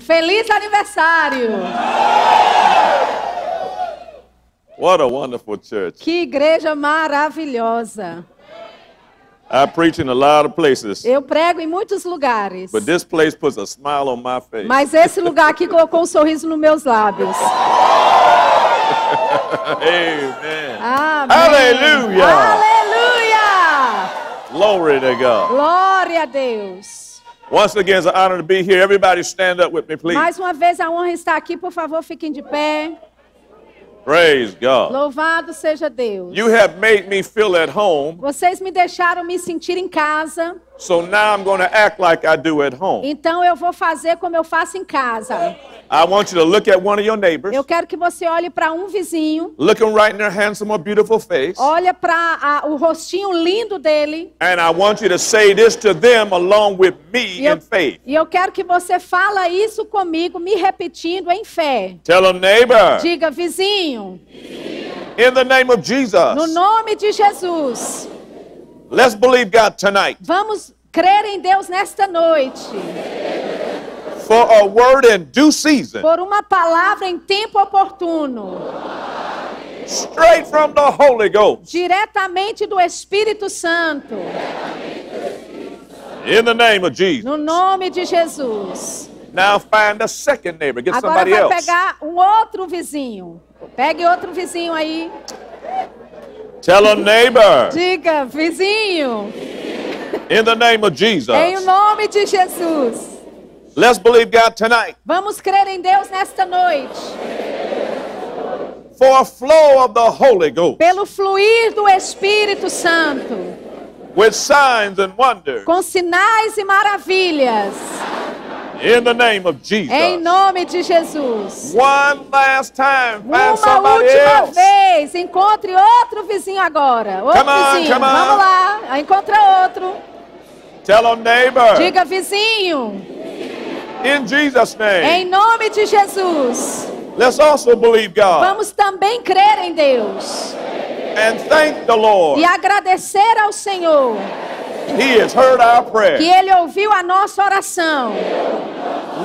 Feliz aniversário! What a wonderful church. Que igreja maravilhosa! I preach in a lot of places. Eu prego em muitos lugares. But this place puts a smile on my face. Mas esse lugar aqui colocou um sorriso nos meus lábios. Amen. Aleluia! Aleluia! Glory to God. Glória a Deus. Once again, it's an honor to be here. Everybody stand up with me, please. Mais uma vez a honra estar aqui, por favor, fiquem de pé. Praise God. Louvado seja Deus. You have made me feel at home. Vocês me deixaram me sentir em casa. So now I'm going to act like I do at home. Então eu vou fazer como eu faço em casa. I want you to look at one of your neighbors. Eu quero que você olhe para um vizinho. Look him right in their handsome or beautiful face. Olha para o rostinho lindo dele. And I want you to say this to them along with me eu, in faith. E eu quero que você fala isso comigo, me repetindo em fé. Tell them, neighbor. Diga vizinho. In the name of Jesus. No nome de Jesus. Let's believe God tonight. Vamos Crer em Deus nesta noite. For a word in due season. Por uma palavra em tempo oportuno. Straight from the Holy Ghost. Diretamente do Espírito Santo. In the name of Jesus. No nome de Jesus. Now find a second neighbor. Get Agora somebody vai pegar um outro vizinho. Pegue outro vizinho aí. Tell a neighbor. Diga, vizinho. vizinho. In the name of Jesus. Em nome de Jesus. Let's believe God tonight. Vamos crer em Deus nesta noite. For a flow of the Holy Ghost. Pelo fluir do Espírito Santo. With signs and wonders. Com sinais e maravilhas. In the name of Jesus. Em nome de Jesus. One last time, Uma última else. vez. Encontre outro vizinho agora. Outro come vizinho. On, Vamos on. lá. Encontra outro. Tell a neighbor. Diga vizinho. In Jesus name. Em nome de Jesus. Let's also believe God. Vamos também crer em Deus. And thank the Lord. E agradecer ao Senhor. He has heard our prayer. Que ele ouviu a nossa oração.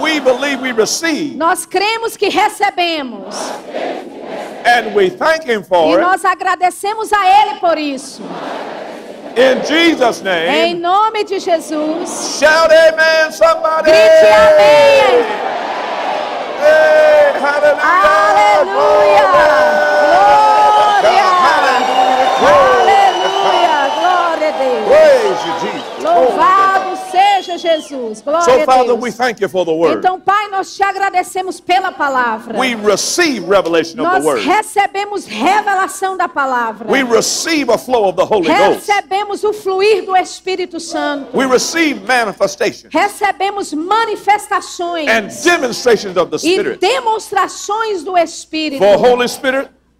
We believe we receive. Nós cremos que recebemos. And we thank him for e nós agradecemos a ele por isso. In Jesus name, em nome de Jesus. Shout amen, somebody. Grite amém. Hey, hallelujah. Louvado oh. seja Jesus. Glória so, a Deus. então, Pai, nós te agradecemos pela palavra. nós recebemos revelação da palavra. recebemos o fluir do Espírito Santo. Recebemos manifestações. E demonstrações do Espírito.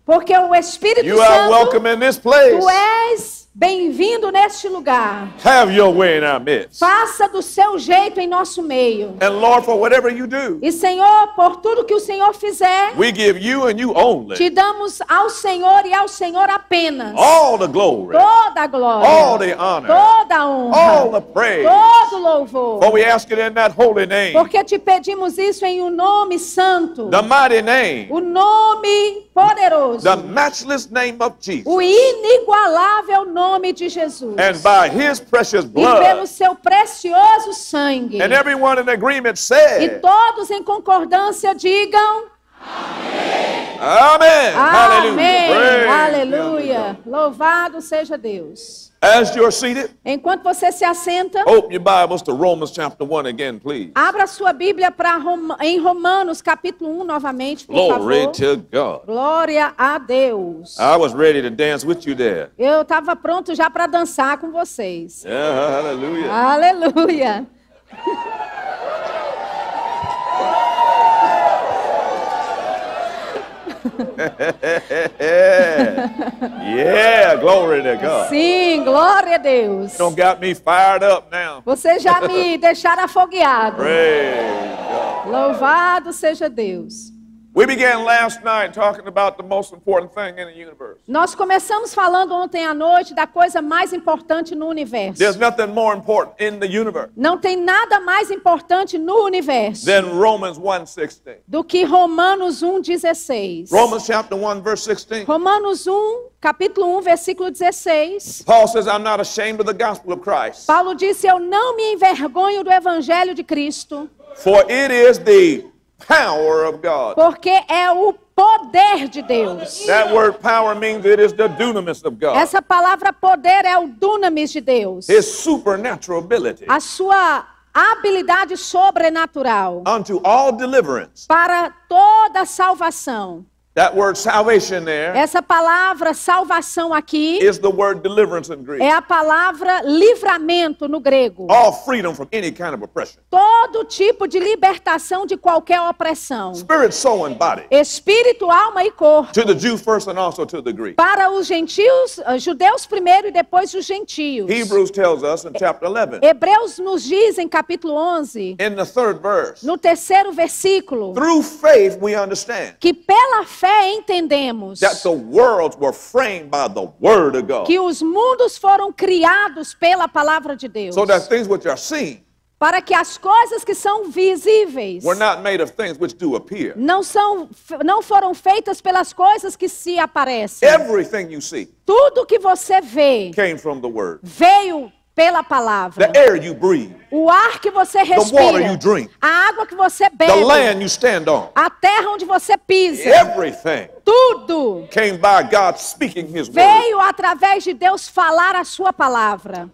Porque o Espírito you Santo. tu és Bem-vindo neste lugar. Have your way in our midst. Faça do seu jeito em nosso meio. And Lord, for whatever you do, e Senhor, por tudo que o Senhor fizer, we give you and you only. te damos ao Senhor e ao Senhor apenas. All the glory, toda a glória. All the honor, toda a honra. All the praise, todo o louvor. For we ask it in that holy name. Porque te pedimos isso em um nome santo. The mighty name, o nome poderoso. The matchless name of Jesus. O inigualável nome nome de Jesus. And by his precious blood. E pelo seu precioso sangue. And everyone in agreement said, e todos em concordância digam. Amém. Amém. Amém. Aleluia. Aleluia. Aleluia. Louvado seja Deus. As you're seated, enquanto você se assenta, open your Bibles to Romans chapter again, please. Abra sua Bíblia para Rom... em Romanos capítulo 1 novamente, por Glory favor. To God. Glória a Deus. I was ready to dance with you there. Eu estava pronto já para dançar com vocês. Yeah, aleluia. Aleluia. yeah, glory to God. Sim, glória a Deus. Don't got me fired up now. Você já me deixaram afogueado. Praise God. Louvado seja Deus. Nós começamos falando ontem à noite da coisa mais importante no universo. There's nothing more important in the universe Não tem nada mais importante no universo. Than Romans do que Romanos 1:16. Romans chapter 1 verse 16. Romanos 1 capítulo 1 versículo 16. Paul says I'm not ashamed of the gospel of Christ. Paulo disse eu não me envergonho do evangelho de Cristo. For it is the power of God. Porque é o poder de Deus. That word power means it is the dunamis of God. Essa palavra poder é o dunamis de Deus. His supernatural ability. A sua habilidade sobrenatural. Unto all deliverance. Para toda salvação. That word salvation there Essa palavra salvação aqui is the word deliverance in Greek. é a palavra livramento no grego. All freedom from any kind of oppression. Todo tipo de libertação de qualquer opressão. Spirit, soul and body. Espírito, alma e corpo. To the Jew first and also to the Greek. Para os gentios, eh, judeus primeiro e depois os gentios. Hebrews tells us in chapter 11. Hebreus nos diz em capítulo 11. In the third verse. No terceiro versículo. Through faith we understand. Que pela fé fé entendemos que os mundos foram criados pela palavra de Deus. So that things which are seen para que as coisas que são visíveis não, são, não foram feitas pelas coisas que se aparecem. Tudo que você vê veio pela palavra. The air you breathe. O ar que você respira. The you drink. A água que você bebe. The land you stand on. A terra onde você pisa. Everything. Tudo. Came by God speaking his word. Veio através de Deus falar a sua palavra.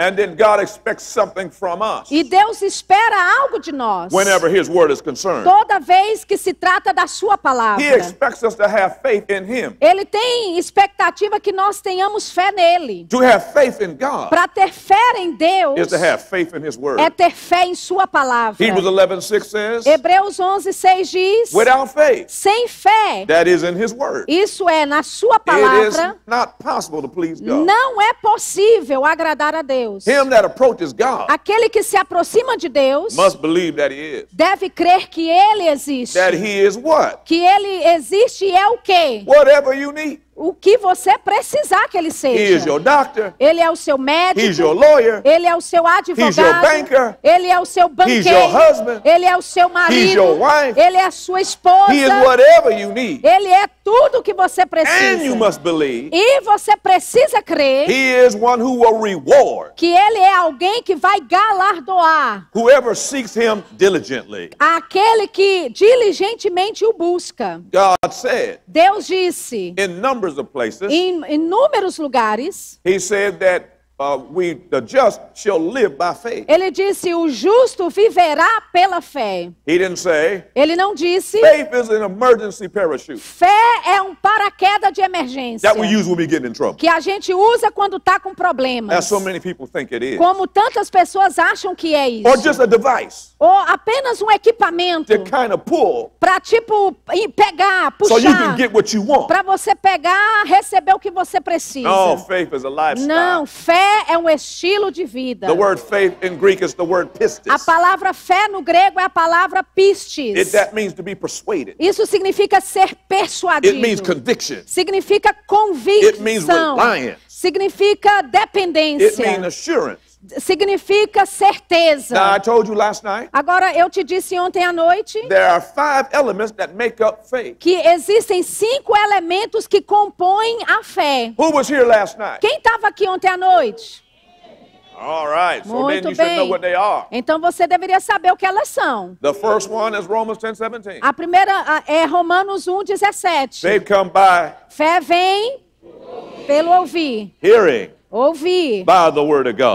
And then God expects something from us. E Deus espera algo de nós. Whenever his word is concerned. Toda vez que se trata da sua palavra. He expects us to have faith in him. Ele tem expectativa que nós tenhamos fé nele. To have faith in God. Para ter fé em Deus. Is to have faith in his word. É ter fé em sua palavra. Hebrews 11:6 says. Hebreus 11:6 diz. Without faith. Sem fé. That is in his word. Isso é na sua palavra. It is not possible to please God. Não é possível agradar a Deus. Deus. Him that approaches God Aquele que se aproxima de Deus must believe that he is. deve crer que Ele existe. That he is what? Que Ele existe e é o quê? Whatever you need o que você precisar que ele seja. Doctor, ele é o seu médico. Lawyer, ele é o seu advogado. Banker, ele é o seu banqueiro. Husband, ele é o seu marido. Wife, ele é a sua esposa. Ele é tudo o que você precisa. Believe, e você precisa crer que ele é alguém que vai galardoar aquele que diligentemente o busca. Said, Deus disse em Números of places. Em, inúmeros lugares. He said that Uh, Ele disse: o justo viverá pela fé. He didn't say, Ele não disse. Faith is an emergency parachute. Fé é um paraquedas de emergência. That we use when we get in trouble. Que a gente usa quando está com problemas. As so many people think it is. Como tantas pessoas acham que é isso. Or just a device. Ou apenas um equipamento. kind of Para tipo pegar, puxar. So Para você pegar, receber o que você precisa. No, faith is a lifestyle. Não, fé é um estilo de vida. The word faith in Greek is the word pistis. A palavra fé no grego é a palavra pistis. It, that means to be persuaded. Isso significa ser persuadido. It means conviction. Significa convicção. It means reliance. Significa dependência. It means assurance significa certeza. Now, I told you last night, Agora eu te disse ontem à noite there are five elements that make up faith. que existem cinco elementos que compõem a fé. Who was here last night? Quem estava aqui ontem à noite? All right. So then you bem. Know what they are. Então você deveria saber o que elas são. The first one is Romans 10, 17. A primeira é Romanos 1, 17. come by. Fé vem pelo ouvir. Hearing ouvir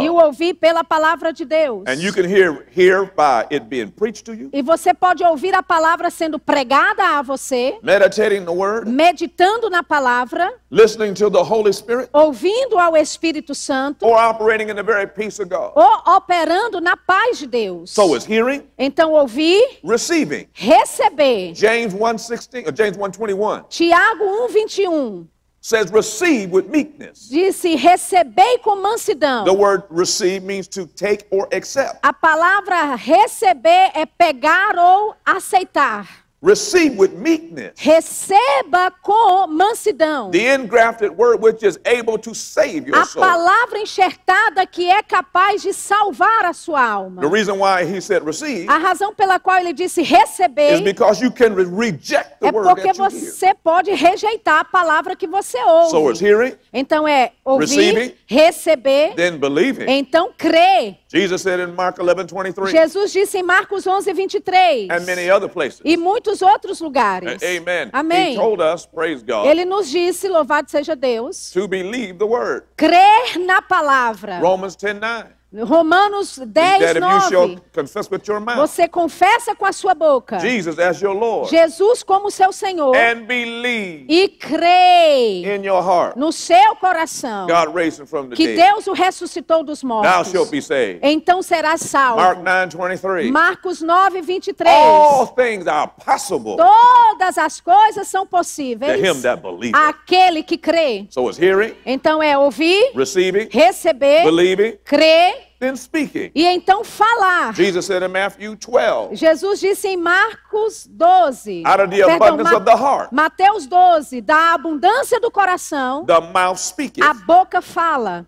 e o ouvir pela palavra de Deus. And you can hear, hear by it being preached to you. E você pode ouvir a palavra sendo pregada a você. Meditating the word. Meditando na palavra. Listening to the Holy Spirit. Ouvindo ao Espírito Santo. Or operating in the very peace of God. Ou operando na paz de Deus. So it's hearing. Então ouvir. Receiving. Receber. James 1:16, uh, James 1:21. Tiago 1:21 says receive with meekness. Disse recebei com mansidão. The word receive means to take or accept. A palavra receber é pegar ou aceitar. Receive with meekness. Receba com mansidão. The engrafted word which is able to save your soul. A palavra enxertada que é capaz de salvar a sua alma. The reason why he said receive. A razão pela qual ele disse receber. Is because you can reject the é word that you hear. É porque você pode rejeitar a palavra que você ouve. So is hearing, então é ouvir, receiving, receber, then believing. Então crer. Jesus, said in Mark 11, 23, Jesus disse em Marcos 11, 23. And many other places. E muitos outros lugares. Amen. Amém. He told us, praise God, Ele nos disse, louvado seja Deus, to believe the word. crer na palavra. Romans 10, 9. Romanos 10, 9. Você confessa com a sua boca. Jesus, as your Lord, Jesus como seu Senhor. And believe e crê in your heart, no seu coração God raised him from the que dead. Deus o ressuscitou dos mortos. Thou shalt be saved. Então será salvo. Mark 9, 23. Marcos 9, 23. All things are possible Todas as coisas são possíveis to que crê. So hearing, então é ouvir, receber, crer Then speaking. E então falar. Jesus, said in Matthew 12, Jesus disse em Marcos 12. Out of the perdão, abundance Ma of the heart, Mateus 12, da abundância do coração. The mouth speaketh. A boca fala.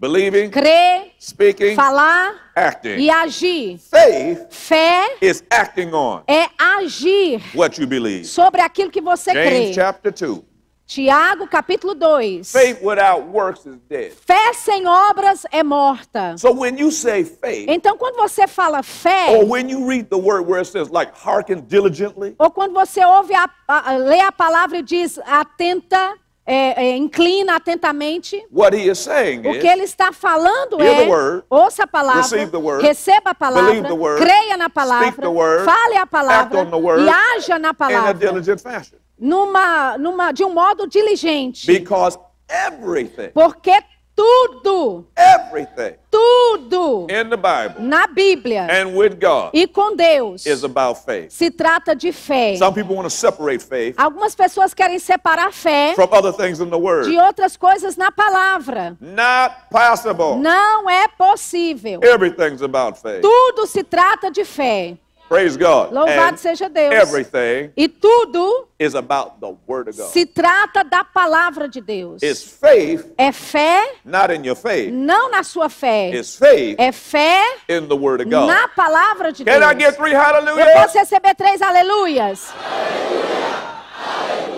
believing, crer, speaking, falar acting. e agir. Faith Fé is acting on é agir what you believe. sobre aquilo que você James crê. Chapter Tiago capítulo 2. Fé sem obras é morta. So when you say faith, então quando você fala fé, ou quando você ouve a, a, lê a palavra e diz atenta é, é, inclina atentamente. What he is saying o que ele está falando é: word, ouça a palavra, word, receba a palavra, word, creia na palavra, fale a palavra e haja na palavra. Numa, numa, de um modo diligente. Porque tudo. Everything. Tudo. In the Bible. Na Bíblia. And with God. E com Deus. Is about faith. Se trata de fé. Some people want to separate faith. Algumas pessoas querem separar a fé. From other things in the word. De outras coisas na palavra. Not possible. Não é possível. Everything's about faith. Tudo se trata de fé. Praise God. Louvado seja Deus. Everything e tudo is about the word of God. se trata da palavra de Deus. faith, é fé, not in your faith. não na sua fé. faith, é fé in the word of God. na palavra de Can Deus. I get three hallelujahs? Eu posso receber três aleluias? Aleluia, aleluia.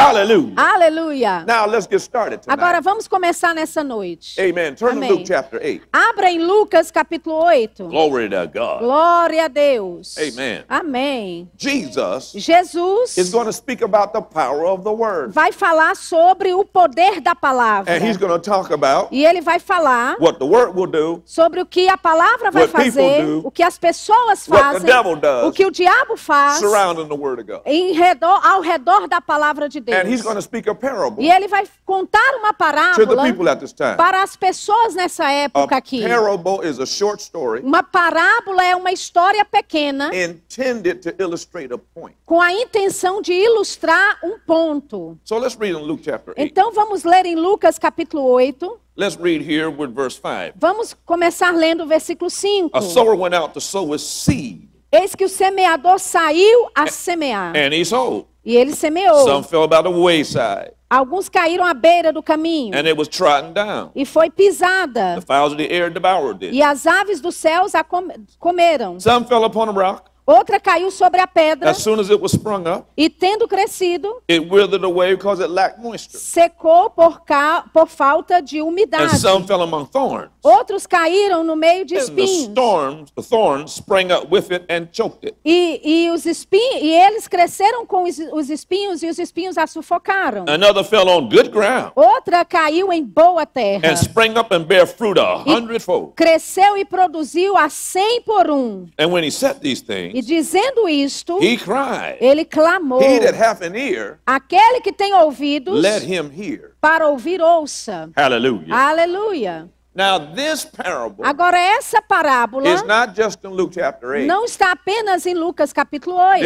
Hallelujah. Aleluia. Now let's get started tonight. Agora vamos começar nessa noite. Amen. Turn Amém. to Luke chapter 8. Abra em Lucas capítulo 8. Glory to God. Glória a Deus. Amen. Amém. Jesus, Jesus is going to speak about the power of the word. Vai falar sobre o poder da palavra. And he's going to talk about E ele vai falar what the word will do, sobre o que a palavra vai fazer, do, o que as pessoas fazem, does, o que o diabo faz surrounding the word of God. Em redor ao redor da palavra de Deus. E ele vai contar uma parábola para as pessoas nessa época aqui. Uma parábola é uma história pequena com a intenção de ilustrar um ponto. Então vamos ler em Lucas capítulo 8. Let's read here with verse Vamos começar lendo o versículo 5. A sower went out to sow seed. Eis que o semeador saiu a semear. And he sowed. E ele semeou. Some fell by the wayside. Alguns caíram à beira do caminho. And it was down. E foi pisada. The fowls of the air devoured it. E as aves dos céus a comeram. Some fell upon a rock. Outra caiu sobre a pedra. As soon as it was sprung up, e tendo crescido, it withered away because it lacked moisture. secou por, ca... por falta de umidade. And some fell among thorns. Outros caíram no meio de espinhos. E, os espinhos, e eles cresceram com os, espinhos e os espinhos a sufocaram. Another fell on good ground. Outra caiu em boa terra. And sprang up and fruit a Cresceu e produziu a cem por um. E quando ele disse these e dizendo isto, ele clamou: ear, Aquele que tem ouvidos, para ouvir, ouça. Aleluia. Aleluia. Agora essa parábola não está apenas em Lucas capítulo 8.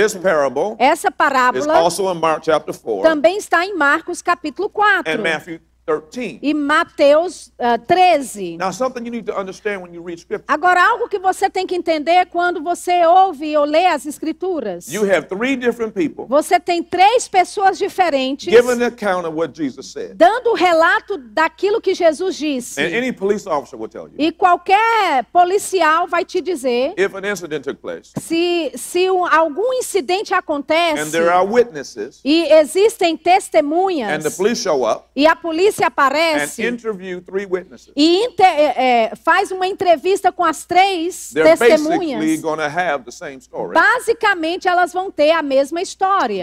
essa parábola também está em Marcos capítulo 4 Matthew 13. E Mateus uh, ah, 13. Now, something you need to understand when you read scripture. Agora algo que você tem que entender é quando você ouve ou lê as escrituras. You have three different people você tem três pessoas diferentes. Giving an account of what Jesus said. Dando o relato daquilo que Jesus disse. And any police officer will tell you. E qualquer policial vai te dizer. If an incident took place. Se se um, algum incidente acontece. And there are witnesses. E existem testemunhas. And the police show up. E a polícia polícia aparece e inter, é, é, faz uma entrevista com as três They're testemunhas, basicamente elas vão ter a mesma história.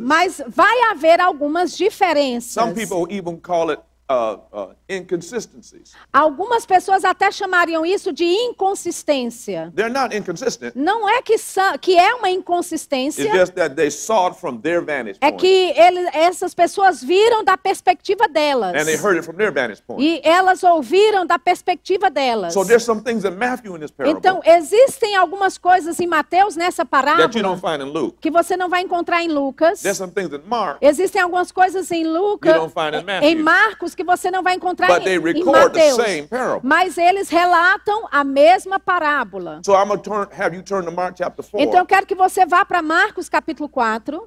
Mas vai haver algumas diferenças. Some people even call it Uh, uh, inconsistencies. Algumas pessoas até chamariam isso de inconsistência. They're not inconsistent. Não é que, são, que é uma inconsistência. It's just that they saw it from their vantage é point. É que ele, essas pessoas viram da perspectiva delas. And they heard it from their vantage point. E elas ouviram da perspectiva delas. So there's some things in Matthew in this parable então, existem algumas coisas em Mateus nessa parábola that you don't find in Luke. que você não vai encontrar em Lucas. There's some things in Mark existem algumas coisas em Lucas, you don't find in Matthew. em Marcos que você não vai encontrar But em, em Mateus. Mas eles relatam a mesma parábola. So turn, então eu quero que você vá para Marcos capítulo 4.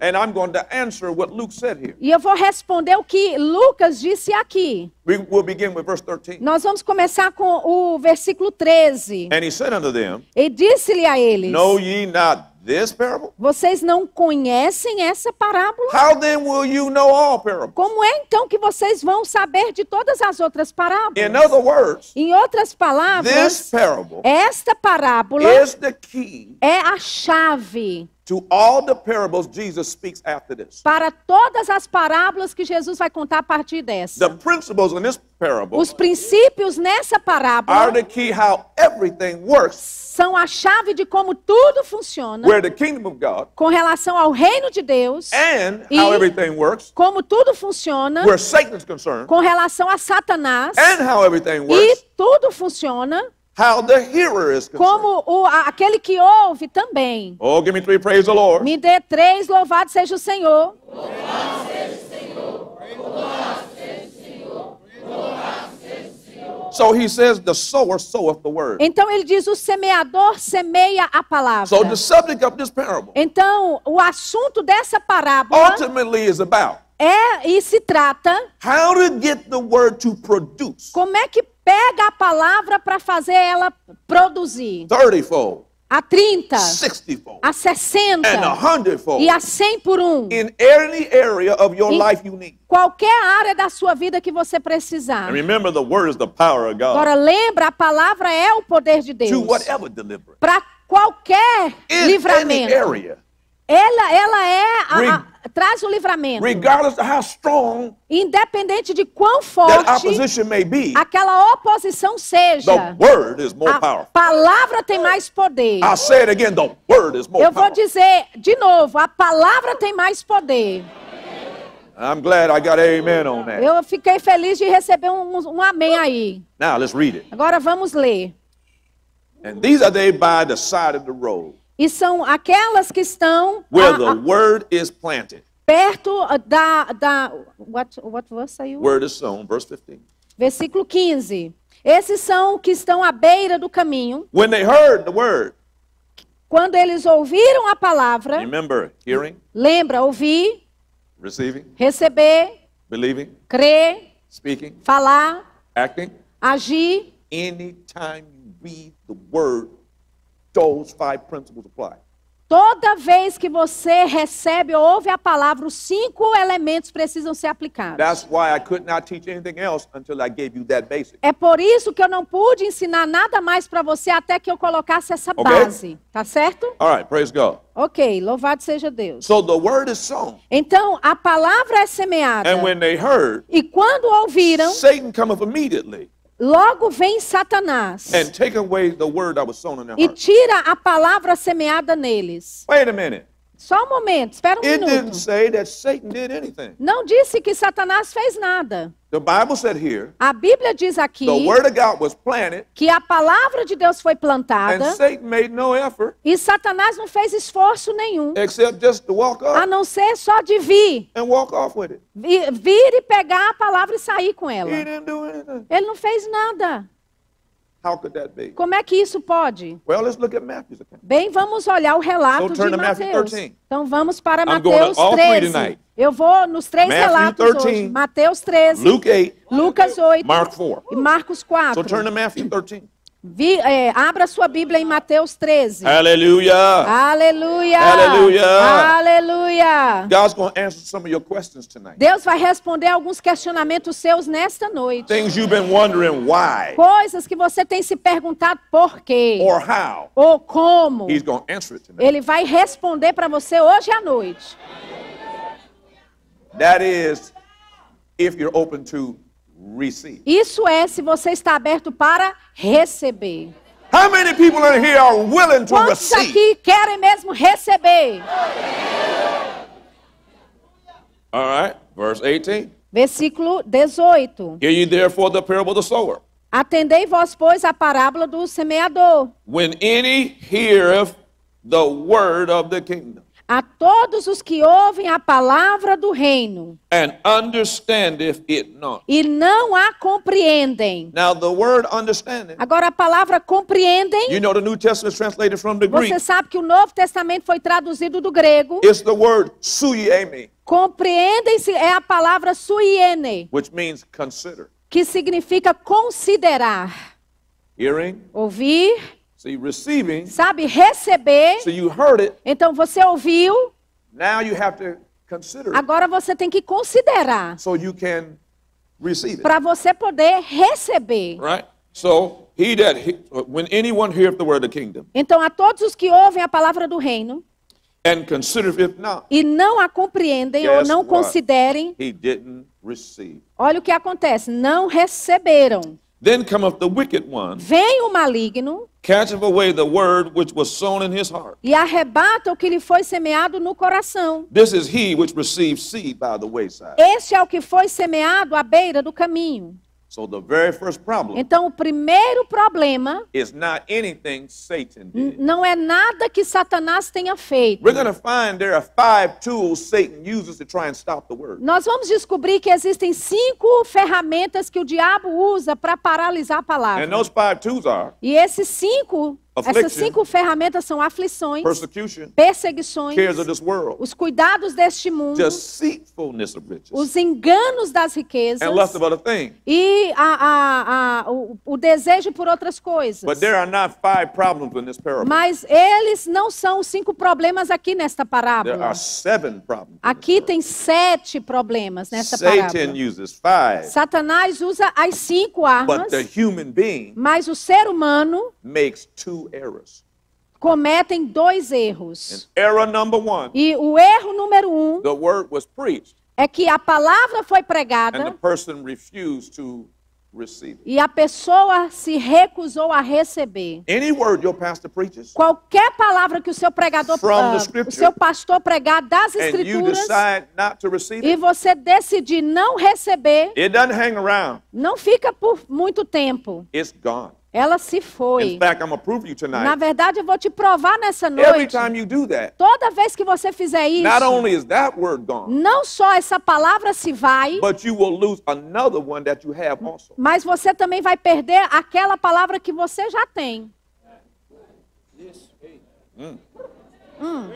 E eu vou responder o que Lucas disse aqui. We, we'll begin with verse 13. Nós vamos começar com o versículo 13. And he said unto them, e disse-lhe a eles: Know ye not This parable? Vocês não conhecem essa parábola? How then will you know all parables? Como é então que vocês vão saber de todas as outras parábolas? In other words, em outras palavras, this parable esta parábola is the key é a chave To all the parables Jesus speaks after this. Para todas as parábolas que Jesus vai contar a partir dessa. The principles in this parable Os princípios nessa parábola are the key how everything works. são a chave de como tudo funciona Where the kingdom of God, com relação ao reino de Deus and e how everything works, como tudo funciona Where Satan's concerned, com relação a Satanás and how everything works, e tudo funciona how the hearer is concerned. Como o, aquele que ouve também. Oh, give me three, praise the Lord. Me dê três, louvado seja o Senhor. Louvado seja o Senhor. Louvado seja o Senhor. Louvado seja o Senhor. So he says, the sower soweth the word. Então ele diz, o semeador semeia a palavra. So the subject of this parable. Então o assunto dessa parábola. Ultimately is about. É e se trata. How to get the word to produce. Como é que pega a palavra para fazer ela produzir. 30 a 30, 60 a 60 e a 100 por um. In any area of your em life you need. Qualquer área da sua vida que você precisar. And remember the word is the power of God. Agora lembra, a palavra é o poder de Deus. Para qualquer In livramento. Any area ela, ela é a, a, traz o livramento. Regardless of how strong Independente de quão forte that opposition may be, aquela oposição seja, the word is more a powerful. palavra tem mais poder. I say it again, the word is more Eu vou dizer de novo, a palavra tem mais poder. I'm glad I got amen on that. Eu fiquei feliz de receber um, um amém aí. Now, let's read it. Agora vamos ler. E these são eles by the side of the road. E são aquelas que estão where the word is planted. Perto ah, da da what what verse are you? Word is sown, verse 15. Versículo 15. Esses são que estão à beira do caminho. When they heard the word. Quando eles ouviram a palavra. Remember, hearing. Lembra ouvir. Receiving. Receber. Believing. Crer. Speaking. Falar. Acting. Agir. Anytime you read the word those five principles apply. Toda vez que você recebe ou ouve a palavra, os cinco elementos precisam ser aplicados. É por isso que eu não pude ensinar nada mais para você até que eu colocasse essa base, okay? tá certo? All right, praise God. Ok, louvado seja Deus. So the word is sown. Então a palavra é semeada. And when they heard, e quando ouviram, Satan cometh immediately. Logo vem Satanás and take away the word that was sown in their e tira a palavra semeada neles. Wait a minute. Só um momento, espera um It minuto. say that Satan did Não disse que Satanás fez nada. The Bible said here, A Bíblia diz aqui the word of God was planted, que a palavra de Deus foi and plantada Satan made no effort e Satanás não fez esforço nenhum, except just to walk up a não ser só de vir, and walk off with it. vir e pegar a palavra e sair com ela. He didn't do anything. Ele não fez nada. How could that be? Como é que isso pode? Well, let's look at Matthew's account. Bem, vamos olhar o relato so, de Mateus. Então vamos para Mateus 13. Eu vou nos três Matthew relatos 13, hoje. Mateus 13, 8, Lucas 8 Mark e Marcos 4. So, turn to Matthew 13. Vi, é, abra sua Bíblia em Mateus 13. Aleluia. Aleluia. Aleluia. Aleluia. God's going answer some of your questions tonight. Deus vai responder alguns questionamentos seus nesta noite. Things you've been wondering why. Coisas que você tem se perguntado por quê. Or how. Ou como. He's answer it tonight. Ele vai responder para você hoje à noite. That is if you're open to receive. Isso é se você está aberto para receber. How many people in here are willing to Quantos receive? aqui querem mesmo receber? All right, verse 18. Versículo 18. Hear ye therefore the parable of the sower. Atendei vós, pois, a parábola do semeador. When any heareth the word of the kingdom a todos os que ouvem a palavra do reino. And understand if it not. E não a compreendem. Now the word understanding. Agora a palavra compreendem. You know the New Testament is translated from the Greek. Você sabe que o Novo Testamento foi traduzido do grego. It's the word suieme. Compreendem-se é a palavra suiene. Which means consider. Que significa considerar. Hearing. Ouvir receiving, sabe receber. So you heard it, então você ouviu. Now you have to consider agora você tem que considerar. So Para você poder receber. Right? So he that he, when anyone the word of the kingdom. Então a todos os que ouvem a palavra do reino. And consider if not, e não a compreendem ou não what? considerem. He didn't receive. Olha o que acontece, não receberam. Then cometh the wicked one. Vem o maligno away the word which was sown in his heart. E arrebata o que lhe foi semeado no coração. This is he which received seed by the wayside. Este é o que foi semeado à beira do caminho. So the very first problem então, o primeiro problema is not anything Satan did. não é nada que Satanás tenha feito. Nós vamos descobrir que existem cinco ferramentas que o diabo usa para paralisar a palavra. And those five tools are, e esses cinco essas cinco ferramentas são aflições, perseguições, os cuidados deste mundo, os enganos das riquezas e a, a, a, o, o, desejo por outras coisas. Mas eles não são os cinco problemas aqui nesta parábola. Aqui tem sete problemas nesta parábola. Satanás usa as cinco armas, mas o ser humano faz dois errors. Cometem dois erros. Erro error number one, e o erro número um the word was preached, é que a palavra foi pregada and the e a pessoa se recusou a receber. Preaches, Qualquer palavra que o seu pregador, uh, o seu pastor pregar das escrituras, e você decidir não receber, não fica por muito tempo. It's gone ela se foi. Fact, Na verdade, eu vou te provar nessa noite. That, toda vez que você fizer isso, gone, não só essa palavra se vai, mas você também vai perder aquela palavra que você já tem. Hum. Hum.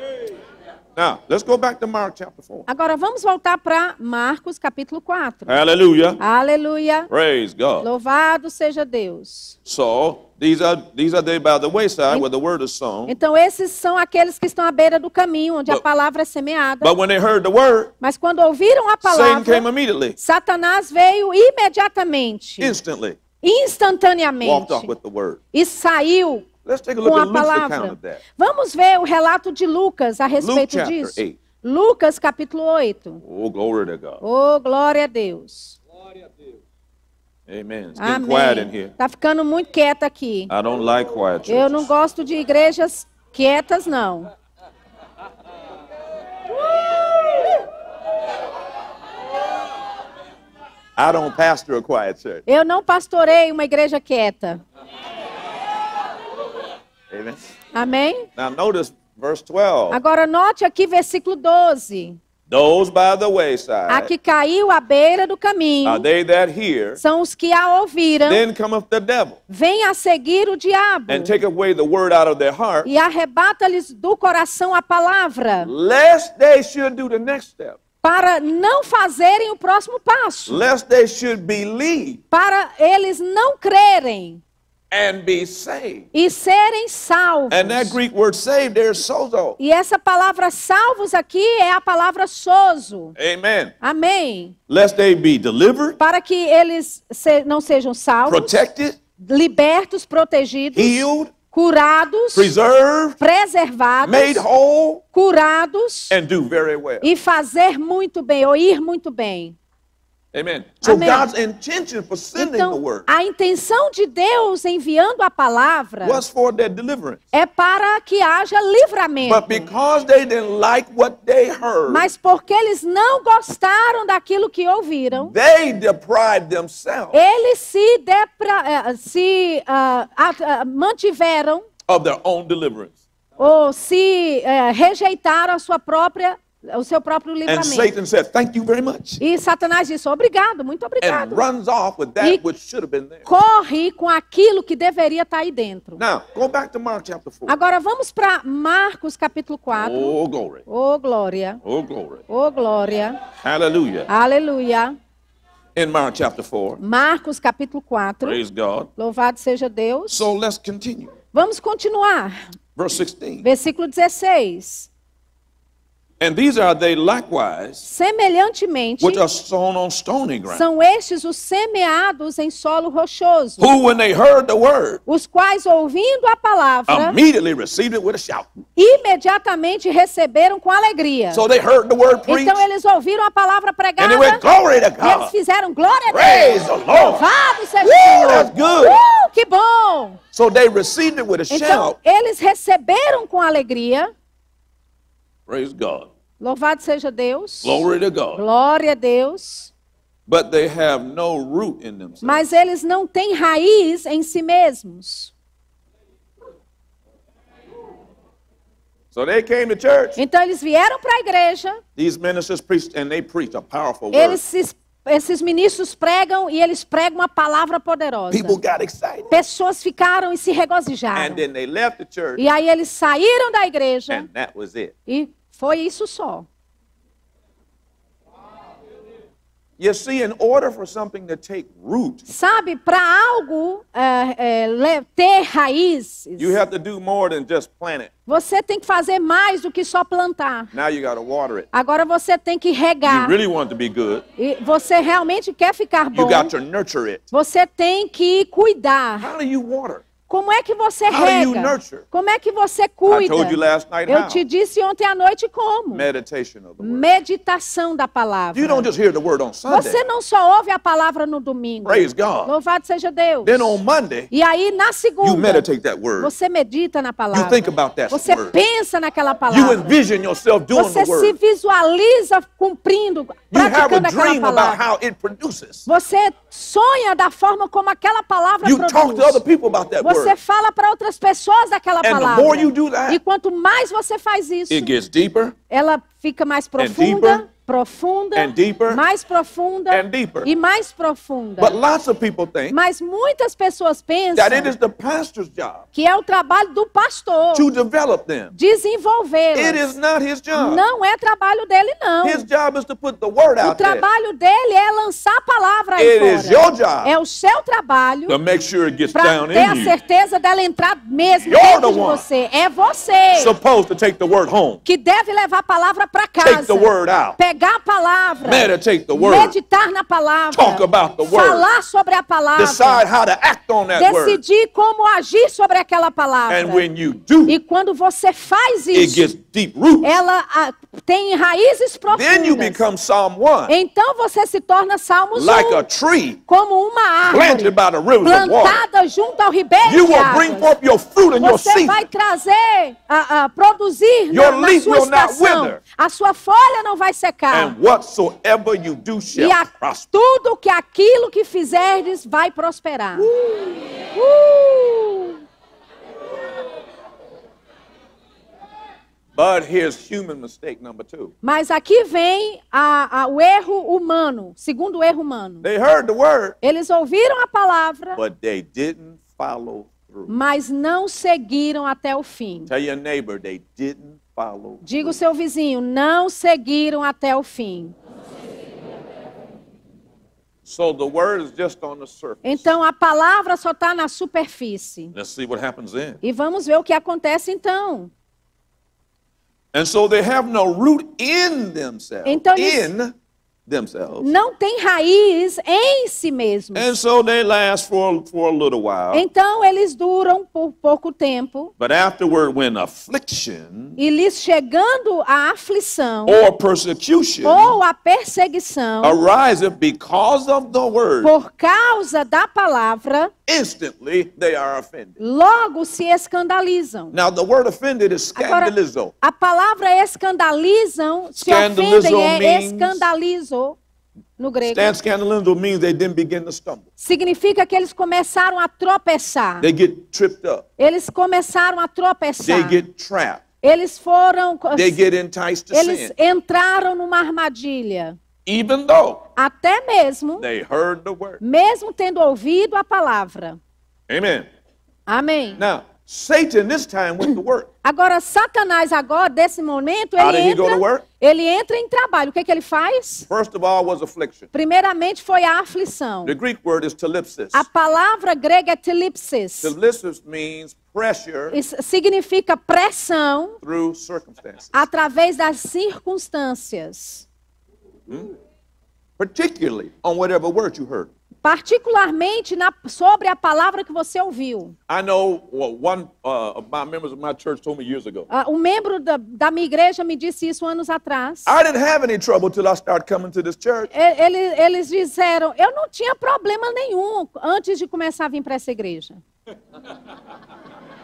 Now, let's go back to Mark chapter 4. Agora vamos voltar para Marcos capítulo 4. Aleluia. Aleluia. Praise God. Louvado seja Deus. So, these are these are they by the wayside where the word is sown. Então esses são aqueles que estão à beira do caminho onde but, a palavra é semeada. But when they heard the word, mas quando ouviram a palavra, Satan came immediately. Satanás veio imediatamente. Instantly. Instantaneamente. Walked off with the word. E saiu com a palavra. Vamos ver o relato de Lucas a respeito Luke, disso. Lucas capítulo 8. Oh, glória a Deus. Oh, glória a Deus. Glória a Deus. Amen. Amém. Tá ficando muito quieta aqui. I don't like quiet Eu não gosto de igrejas quietas não. I don't pastor a quiet church. Eu não pastorei uma igreja quieta. Amen. Amém? Now notice verse 12. Agora note aqui versículo 12. Those by the wayside, a que caiu à beira do caminho are they that hear, são os que a ouviram. Then cometh the devil, vem a seguir o diabo and take away the word out of their heart, e arrebata-lhes do coração a palavra. Lest they should do the next step para não fazerem o próximo passo. Lest they should believe. Para eles não crerem and be saved. E serem salvos. And that Greek word saved there is sozo. E essa palavra salvos aqui é a palavra sozo. Amen. Amém. Lest they be delivered. Para que eles não sejam salvos. Protected. Libertos, protegidos. Healed curados, Preserved, preservados, made whole, curados well. e fazer muito bem ou ir muito bem. Amen. So God's intention for sending então, the word a intenção de Deus enviando a palavra was for their deliverance. é para que haja livramento. But because they didn't like what they heard, Mas porque eles não gostaram daquilo que ouviram, they deprived themselves eles se, eh, se uh, uh, mantiveram of their own deliverance. ou se uh, rejeitaram a sua própria o seu próprio livramento. And Satan said, Thank you very much. E Satanás disse, obrigado, muito obrigado. And runs off with that e which should have been there. corre com aquilo que deveria estar aí dentro. Now, go back to Mark chapter Agora vamos para Marcos capítulo 4. Oh, glory. Oh, glória. Oh, Oh, glória. aleluia Aleluia. In Mark chapter Marcos capítulo 4. Praise God. Louvado seja Deus. So let's continue. Vamos continuar. Verse 16. Versículo 16. And these are they likewise, Semelhantemente, which are sown on stony ground, são estes os semeados em solo rochoso, who, when they heard the word, os quais, ouvindo a palavra, immediately received it with a shout. imediatamente receberam com alegria. So they heard the word preached, então eles ouviram a palavra pregada and they went, Glory to God. e eles fizeram glória a Deus. Praise the Lord. Louvado seja uh, que bom! So they received it with a então shout. eles receberam com alegria. Praise God. Louvado seja Deus. Glory to God. Glória a Deus. But they have no root in themselves. Mas eles não têm raiz em si mesmos. So they came to church. Então eles vieram para a igreja. These ministers and they a powerful word. Eles esses ministros pregam e eles pregam uma palavra poderosa. Pessoas ficaram e se regozijaram. E aí eles saíram da igreja. E foi isso só. You see, in order for something to take root, sabe, para algo uh, uh, ter raízes, you have to do more than just plant it. Você tem que fazer mais do que só plantar. Now you water it. Agora você tem que regar. You really want to be good. E você realmente quer ficar bom. You got to nurture it. Você tem que cuidar. How do you water? Como é que você rega? Como é que você cuida? Eu te disse ontem à noite como. Meditação da palavra. Você não só ouve a palavra no domingo. Louvado seja Deus. e aí na segunda, você medita na palavra. você pensa naquela palavra. você se visualiza cumprindo, praticando aquela palavra. Você sonha da forma como aquela palavra produz. Você você fala para outras pessoas aquela palavra. That, e quanto mais você faz isso, deeper, ela fica mais profunda profunda, and deeper, mais profunda and deeper. e mais profunda. But lots of people think Mas muitas pessoas pensam that it is the pastor's job que é o trabalho do pastor to develop them. desenvolvê It is not his job. Não é trabalho dele, não. His job is to put the word out o trabalho there. dele é lançar a palavra aí it fora. your job é o seu trabalho Para sure ter a certeza you. dela entrar mesmo You're dentro de você. É você to take the word home. que deve levar a palavra para casa. Take the word out. Pegar pregar a palavra, Meditate the word. meditar na palavra, Talk about the word. falar sobre a palavra, Decide how to act on that decidir word. como agir sobre aquela palavra. And when you do, e quando você faz isso, it gets deep roots. ela a, ah, tem raízes profundas. Then you become Psalm 1. Então você se torna Salmo like 1, a tree, como uma árvore planted by the rivers plantada of water. junto ao ribeiro you will Bring forth your fruit and your você vai trazer, ah, ah, produzir your né, na, na sua estação. A sua folha não vai secar. Do, e a, tudo que aquilo que fizerdes vai prosperar. Uh. But here's human mistake number two. Mas aqui vem a, a, o erro humano, segundo erro humano. They heard the word, Eles ouviram a palavra, but they didn't follow through. mas não seguiram até o fim. Tell your neighbor, they didn't falam. Diga o seu vizinho, não seguiram até o fim. So the word is just on the surface. Então a palavra só está na superfície. Let's see what happens then. E vamos ver o que acontece então. And so they have no root in themselves. Então, in, themselves. Não tem raiz em si mesmos. And so they last for, for a little while. Então eles duram por pouco tempo. But afterward, when affliction, e lhes chegando a aflição or persecution, ou a perseguição ariseth because of the word, por causa da palavra, instantly they are offended. logo se escandalizam. Now, the word offended is scandalizo. Agora, a palavra escandalizam, se ofendem, é escandalizo começou no grego. Significa que eles começaram a tropeçar. They get tripped up. Eles começaram a tropeçar. They get trapped. Eles foram They get enticed to Eles sin. entraram numa armadilha. Even though até mesmo they heard the word. mesmo tendo ouvido a palavra. Amen. Amém. Satan this time went to work. Agora Satanás agora desse momento ele entra, ele entra em trabalho. O que, que ele faz? First of all was affliction. Primeiramente foi a aflição. The Greek word is telipsis. A palavra grega é telipsis. Telipsis means pressure. Isso significa pressão through circumstances. através das circunstâncias. Hmm? particularly on whatever word you heard. Particularmente na, sobre a palavra que você ouviu. I know one uh, of my members of my church told me years ago. Uh, um membro da, da, minha igreja me disse isso anos atrás. I didn't have any trouble till I started coming to this church. Eles, eles disseram, eu não tinha problema nenhum antes de começar a vir para essa igreja.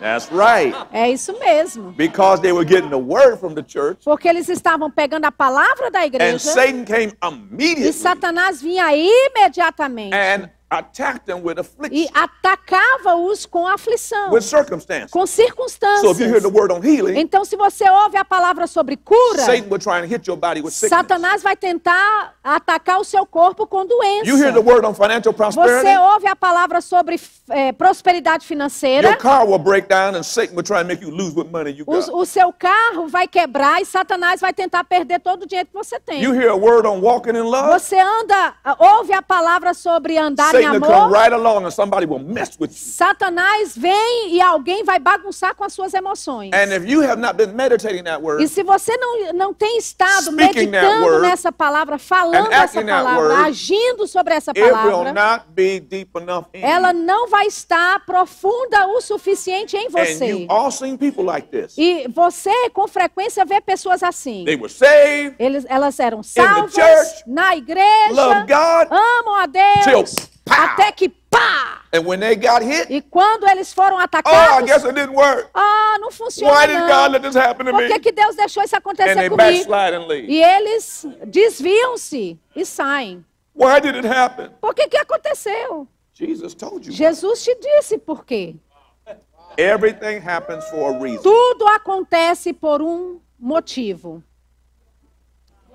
That's right. É isso mesmo. Because they were getting the word from the church. Porque eles estavam pegando a palavra da igreja. And Satan came immediately. E Satanás vinha imediatamente. And attacked them with affliction. E atacava-os com aflição. With circumstances. Com circunstâncias. So if you hear the word on healing, então se você ouve a palavra sobre cura, Satan will try and hit your body with sickness. Satanás vai tentar atacar o seu corpo com doença. You hear the word on financial prosperity, você ouve a palavra sobre eh, prosperidade financeira. O, o seu carro vai quebrar e Satanás vai tentar perder todo o dinheiro que você tem. You hear a word on walking in love, você anda ouve a palavra sobre andar Satan right Satanás vem e alguém vai bagunçar com as suas emoções. Word, e se você não, não tem estado meditando word, nessa palavra, falando essa palavra, word, agindo sobre essa palavra, ela não vai estar profunda o suficiente em você. Like e você, com frequência, vê pessoas assim. Eles, elas eram salvas church, na igreja, God, amam a Deus. Till até que pá! And when they got hit, e quando eles foram atacados, oh, I guess it didn't work. ah, não funcionou. Por que, que Deus deixou isso acontecer and comigo? and leave. E eles desviam-se e saem. Why did it happen? Por que, que aconteceu? Jesus, told you Jesus te disse por quê. Everything happens for a reason. Tudo acontece por um motivo.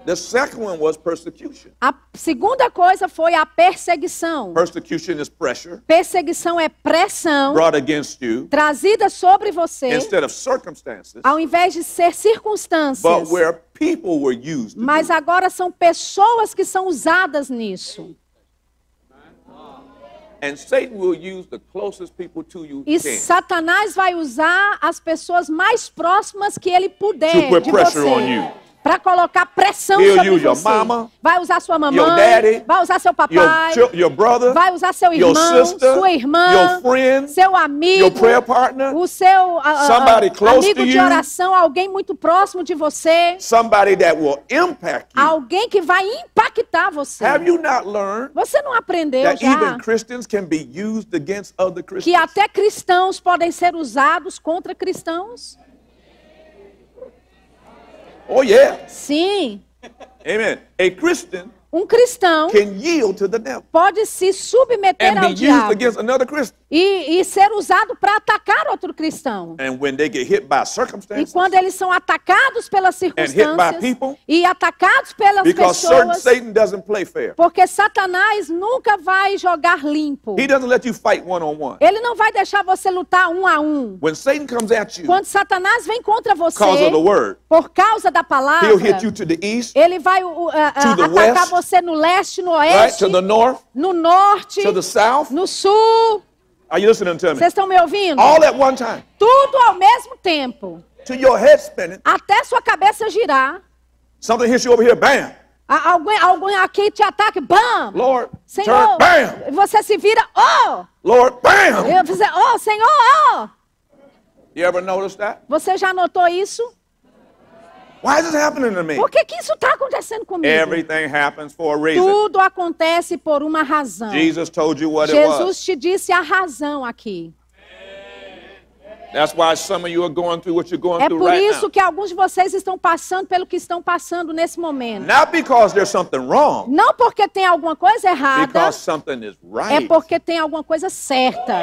The second one was persecution. A segunda coisa foi a perseguição. Persecution is pressure. Perseguição é pressão. Brought against you. Trazida sobre você. Instead of circumstances. Ao invés de ser circunstâncias. But where people were used. Mas agora são pessoas que são usadas nisso. And Satan will use the closest people to you e can. Satanás vai usar as pessoas mais próximas que ele puder to put pressure você. on you para colocar pressão sobre você. Mama, vai usar sua mamãe, daddy, vai usar seu papai, your, your brother, vai usar seu irmão, sister, sua irmã, friend, seu amigo, partner, o seu uh, amigo de you, oração, alguém muito próximo de você, alguém que vai impactar você. você não aprendeu já que até cristãos podem ser usados contra cristãos? Oh yeah. Sim. Amen. A Christian um cristão pode se submeter ao diabo e, e, ser usado para atacar outro cristão. e quando eles são atacados pelas circunstâncias people, e atacados pelas pessoas, porque Satanás nunca vai jogar limpo. One on one. Ele não vai deixar você lutar um a um. You, quando Satanás vem contra você word, por causa da palavra, east, ele vai uh, uh, atacar west, você no leste, no oeste, right, north, no norte, south, no sul. Are you listening to me? Vocês estão me ouvindo? All at one time. Tudo ao mesmo tempo. To your head spinning. Até sua cabeça girar. Something hits you over here, bam. A, alguém, alguém aqui te ataca, bam. Lord, Senhor, turn, bam. Você se vira, oh. Lord, bam. Eu fizer, oh, Senhor, oh. You ever notice that? Você já notou isso? Why is this happening to me? Por que, que isso está acontecendo comigo? Everything happens for a reason. Tudo acontece por uma razão. Jesus, told you what Jesus it was. te disse a razão aqui. é por isso que alguns de vocês estão passando pelo que estão passando nesse momento. Not because there's something wrong, Não porque tem alguma coisa errada. Because something is é right. É porque tem alguma coisa certa.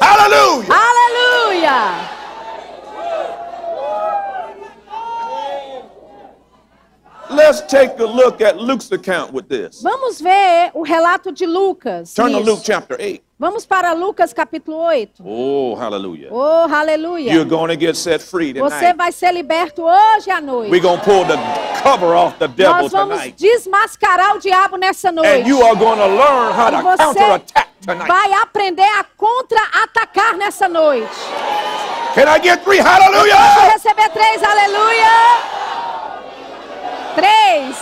Hallelujah. Hallelujah. Let's take a look at Luke's account with this. Vamos ver o relato de Lucas. Turn to Luke chapter 8. Vamos para Lucas capítulo 8. Oh, hallelujah. Oh, hallelujah. You're going to get set free tonight. Você vai ser liberto hoje à noite. We're going to pull the cover off the devil tonight. Nós vamos tonight. desmascarar o diabo nessa noite. And you are going to learn how to você counterattack tonight. Vai aprender a contra-atacar nessa noite. Can I get three hallelujah? Posso receber três Hallelujah. Três.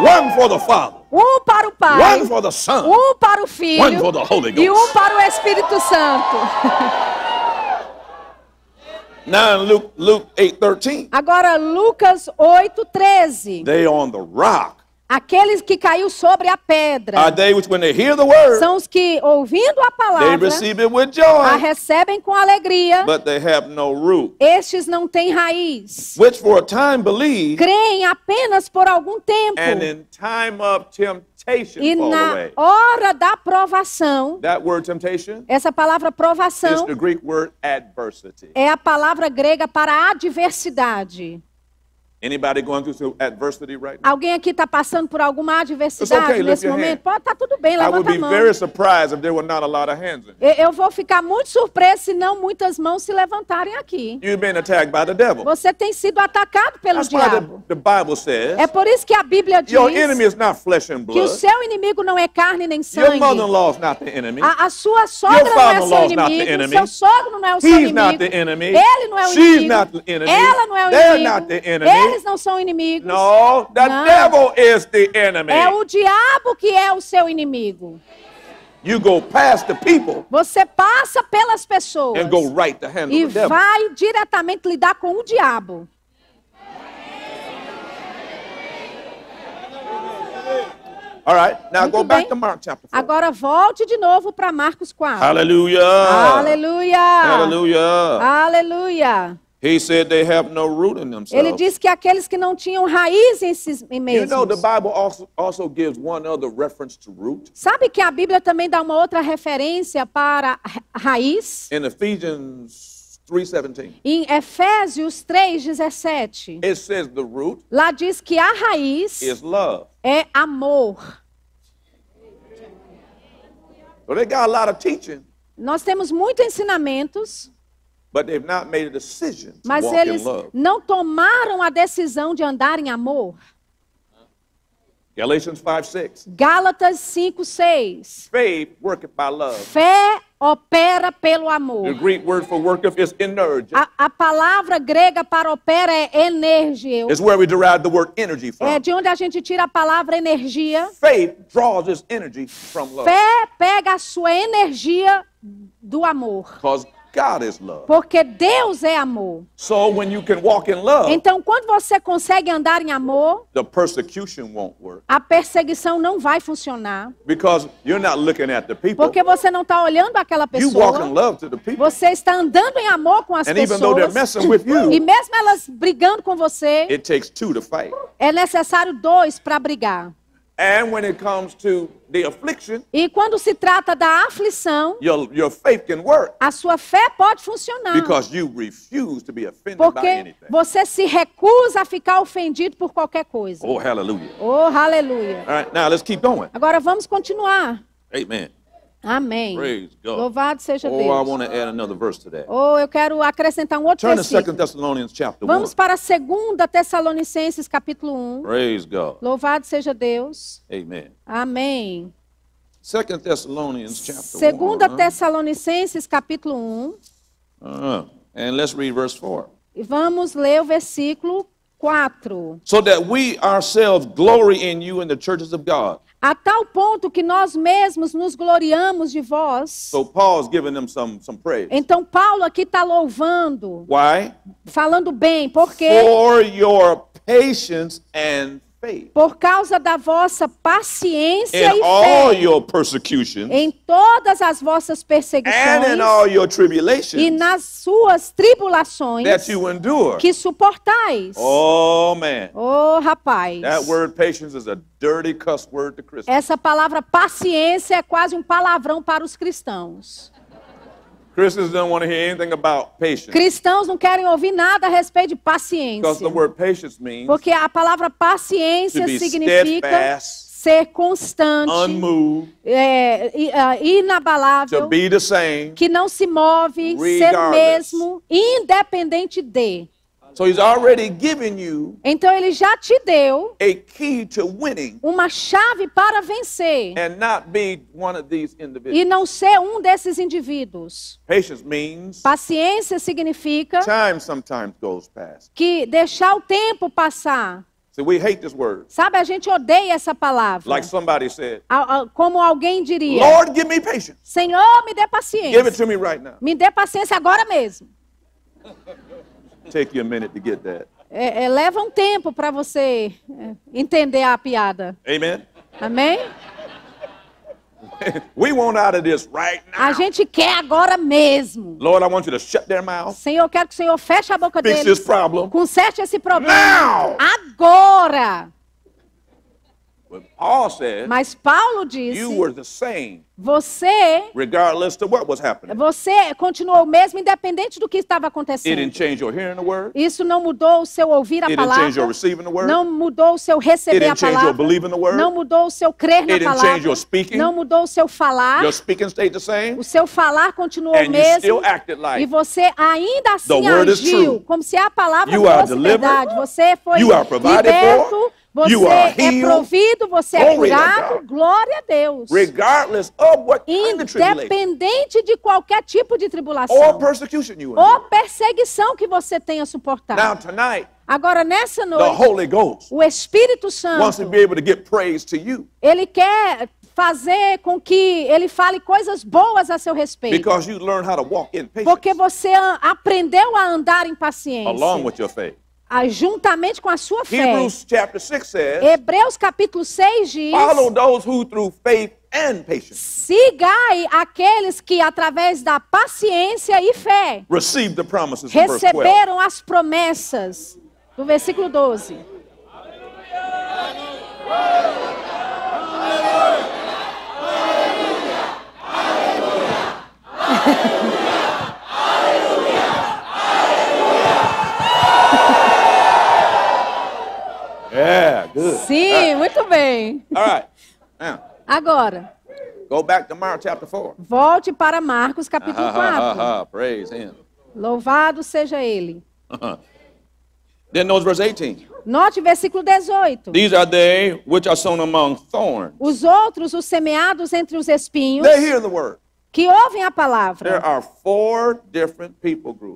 One for the Father. Um para o Pai. One for the Son. Um para o Filho. One for the Holy Ghost. E um para o Espírito Santo. Now Luke, Luke 8, 13. Agora Lucas 8, 13. They on the rock. Aqueles que caiu sobre a pedra. word, são os que ouvindo a palavra, joy, a recebem com alegria. no Estes não têm raiz. Which for a time believe, creem apenas por algum tempo. And in time of temptation, e na away. hora da provação. That word essa palavra provação. Is the Greek word É a palavra grega para adversidade. Anybody going through adversity right now? Alguém aqui está passando por alguma adversidade okay, nesse momento? Pode estar tá tudo bem, levanta a mão. Eu, vou ficar muito surpreso se não muitas mãos se levantarem aqui. You've been attacked by the devil. Você tem sido atacado pelo That's diabo. The, the Bible says, é por isso que a Bíblia diz your enemy is not flesh and blood. que o seu inimigo não é carne nem sangue. Your is not the enemy. A, a sua sogra your não é seu inimigo. Not the Seu sogro não é o seu He's inimigo. Not the enemy. Ele não é o She's inimigo. Not the enemy. Ela não é o They're inimigo. Not the enemy. Ele eles não são inimigos. No, the não. devil is the enemy. É o diabo que é o seu inimigo. You go past the people Você passa pelas pessoas. And go right to handle e the devil. vai diretamente lidar com o diabo. All right, now go back to Mark chapter 4. Agora volte de novo para Marcos 4. Aleluia! Aleluia! Aleluia! Aleluia! He said they have no root in themselves. Ele diz que aqueles que não tinham raiz em si mesmos. You know, the Bible also, also gives one other reference to root. Sabe que a Bíblia também dá uma outra referência para raiz? In Ephesians 3:17. Em Efésios 3:17. It says the root. Lá diz que a raiz is love. é amor. So they got a lot of teaching. Nós temos muitos ensinamentos. Mas eles não tomaram a decisão de andar em amor. Galatians 5, Gálatas 5, 6. Fé opera pelo amor. The Greek word for worketh is energy. A, a, palavra grega para opera é energia. It's where we derive the word energy from. É de onde a gente tira a palavra energia. Faith draws its energy from love. Fé pega a sua energia do amor. Because God is love. Porque Deus é amor. So when you can walk in love, então quando você consegue andar em amor, the persecution won't work. A perseguição não vai funcionar. Because you're not looking at the people. Porque você não está olhando aquela pessoa. You walk in love to the people. Você está andando em amor com as And pessoas. Even though they're messing with you, e mesmo elas brigando com você, it takes two to fight. É necessário dois para brigar. And when it comes to the affliction, e quando se trata da aflição, your, your faith can work, a sua fé pode funcionar. Because you refuse to be offended porque by anything. você se recusa a ficar ofendido por qualquer coisa. Oh, aleluia. Oh, hallelujah. right, Agora vamos continuar. Amen. Amém. Louvado seja Deus. Oh, I want to add another verse Oh, eu quero acrescentar um outro Turn versículo. To 2 Thessalonians chapter Vamos para 2 Tessalonicenses capítulo 1. Praise God. Louvado seja Deus. Amen. Amém. 2 Thessalonians chapter 1. 2 Tessalonicenses capítulo 1. Uh -huh. And let's read verse 4. E vamos ler o versículo 4. So that we ourselves glory in you in the churches of God. A tal ponto que nós mesmos nos gloriamos de vós. So Paul's giving them some, some praise. Então Paulo aqui está louvando. Why? Falando bem, por quê? For your patience and por causa da vossa paciência in e fé, em todas as vossas perseguições e nas suas tribulações que suportais. Oh, man. oh rapaz. Essa palavra paciência é quase um palavrão para os cristãos. Christians don't want to hear anything about patience. Cristãos não querem ouvir nada a respeito de paciência. The word patience means Porque a palavra paciência significa ser constante, unmoved, é, inabalável, to be the same, que não se move, ser mesmo, independente de. So he's already given you então ele já te deu a key to winning uma chave para vencer and not be one of these individuals. e não ser um desses indivíduos. Patience means Paciência significa time sometimes goes past. que deixar o tempo passar. we hate this word. Sabe, a gente odeia essa palavra. Like somebody said, a, a, como alguém diria: Lord, give me patience. Senhor, me dê paciência. Give it to me, right now. me dê paciência agora mesmo. Take you a minute to get that. É, é, leva um tempo para você é, entender a piada. Amen. Amém? We want out of this right now. A gente quer agora mesmo. Lord, I want you to shut their mouth. Senhor, eu quero que o Senhor feche a boca Fix deles. This problem. Conserte esse problema. Now. Agora. Mas Paulo disse: Você Você continuou o mesmo independente do que estava acontecendo. Isso não mudou o seu ouvir a palavra. Não mudou o seu receber a palavra. Não mudou o seu crer na palavra. Não mudou o seu falar. O seu falar continuou o mesmo. E você ainda assim agiu como se a palavra fosse verdade. Você foi liberto você é provido, você é curado, glória a Deus. Independente de qualquer tipo de tribulação ou perseguição que você tenha suportado. Agora, nessa noite, o Espírito Santo ele quer fazer com que ele fale coisas boas a seu respeito. Porque você aprendeu a andar em paciência juntamente com a sua fé. Hebrews chapter 6 says, Hebreus capítulo 6 diz: Follow those who through faith and patience. Sigai aqueles que através da paciência e fé received the promises receberam as promessas. Do versículo 12. Aleluia! Aleluia! Aleluia! Aleluia! É, good. Sim, right. muito bem. All right. Agora. Go back to Mark chapter 4. Volte para Marcos capítulo 4. praise him. Louvado seja ele. Then note verse 18. Note versículo 18. These are they which are sown among thorns. Os outros, os semeados entre os espinhos. They hear the word que ouvem a palavra.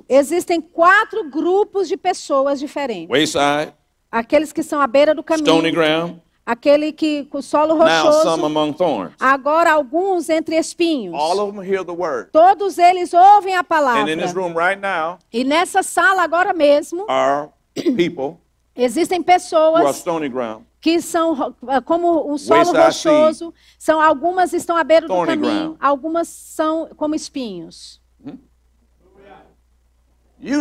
Existem quatro grupos de pessoas diferentes. Wayside, aqueles que são à beira do caminho, stony ground, aquele que com solo now some rochoso, among thorns. agora alguns entre espinhos. All of them hear the word. Todos eles ouvem a And in this palavra. room right now E nessa sala agora mesmo are people existem are pessoas stony ground. que são eh, como um solo rochoso, são algumas estão à beira do caminho, algumas são como espinhos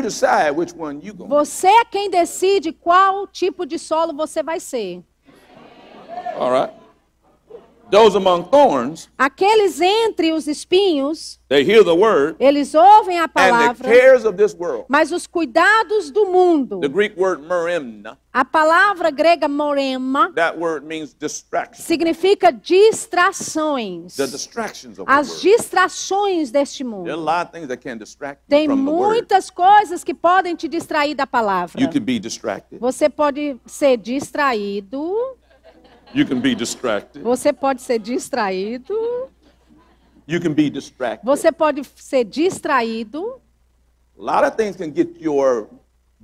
decide which one você é quem decide qual tipo de solo você vai ser. All right. Those among thorns, aqueles entre os espinhos, they hear the word, eles ouvem a palavra, and the cares of this world, mas os cuidados do mundo, the Greek word moremna, a palavra grega morema that word means distraction. significa distrações, the distractions of as the distrações deste mundo. There are a lot of things that can distract Tem from muitas the coisas que podem te distrair da palavra. You can be distracted. Você pode ser distraído You can be distracted. Você pode ser distraído. You can be distracted. Você pode ser distraído. A lot of things can get your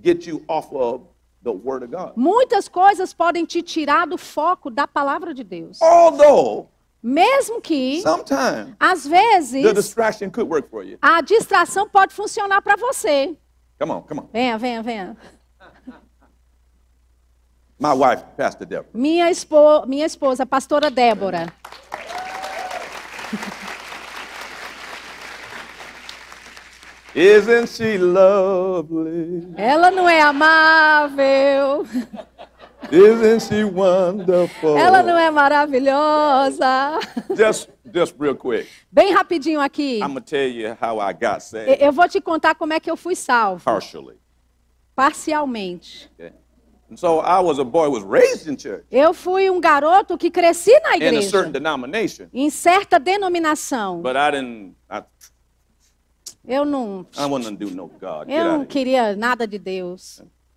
get you off of the word of God. Muitas coisas podem te tirar do foco da palavra de Deus. Although mesmo que, Sometimes, às vezes, the distraction could work for you. a distração pode funcionar para você. Come on, come on. Venha, venha, venha. My wife, Pastor Deborah. Minha, espo minha esposa, pastora Débora. Isn't she lovely? Ela não é amável. Isn't she wonderful? Ela não é maravilhosa? Just, just real quick. Bem rapidinho aqui. I'm tell you how I got saved. Eu vou te contar como é que eu fui salvo. Partially. Parcialmente. So I was a boy, was raised in church. Eu fui um garoto que cresci na igreja. In a certain denomination. Em certa denominação. But I didn't, I, eu não. I do no God. Eu não queria nada de Deus.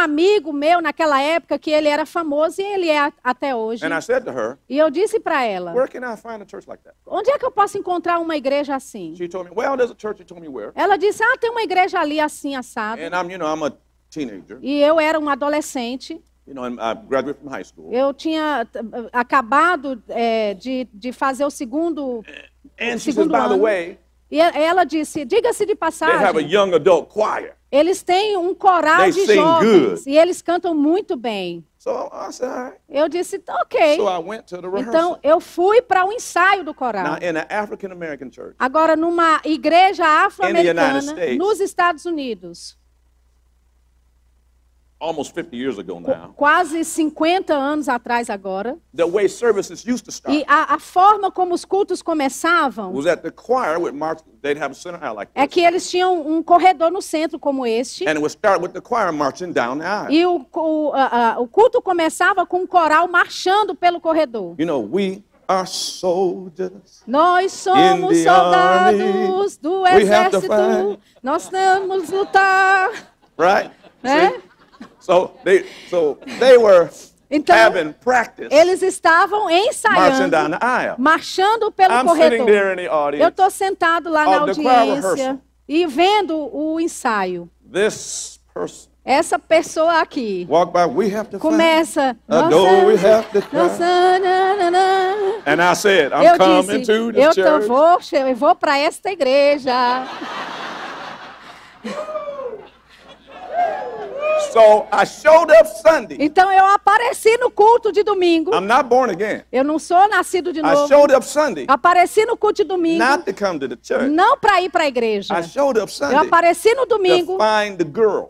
amigo meu naquela época que ele era famoso e ele é até hoje. Her, e eu disse para ela, like onde é que eu posso encontrar uma igreja assim? Me, well, ela disse, ah, tem uma igreja ali assim, assado. You know, e eu era um adolescente. You know, eu tinha eh, acabado é, de, de fazer o segundo, And o segundo says, ano. Way, e ela disse: diga-se de passagem. Eles têm um coral They de jovens good. e eles cantam muito bem. So said, right. Eu disse, tá ok. So então eu fui para o um ensaio do coral. Now, church, Agora numa igreja afro-americana nos Estados Unidos almost 50 years ago now. Quase 50 anos atrás agora. The way services used to start. E a, a forma como os cultos começavam. Was the choir they'd have a center aisle like É que eles tinham um corredor no centro como este. And it would start with the choir marching down the aisle. E o, o, o culto começava com um coral marchando pelo corredor. You know, we are soldiers Nós somos soldados army. do exército. Nós temos lutar. Right? Né? So they, so they were então, eles estavam ensaiando, marchando pelo I'm corredor. Eu estou sentado lá na audiência e vendo o ensaio. Essa pessoa aqui by, começa. Nossa, nossa, na, eu disse, eu, tô, vou, eu vou para esta igreja. So I showed up Sunday. Então eu apareci no culto de domingo. I'm not born again. Eu não sou nascido de novo. I showed up Sunday. Apareci no culto de domingo. Not to come to the church. Não para ir para a igreja. I showed up Sunday. Eu apareci no domingo.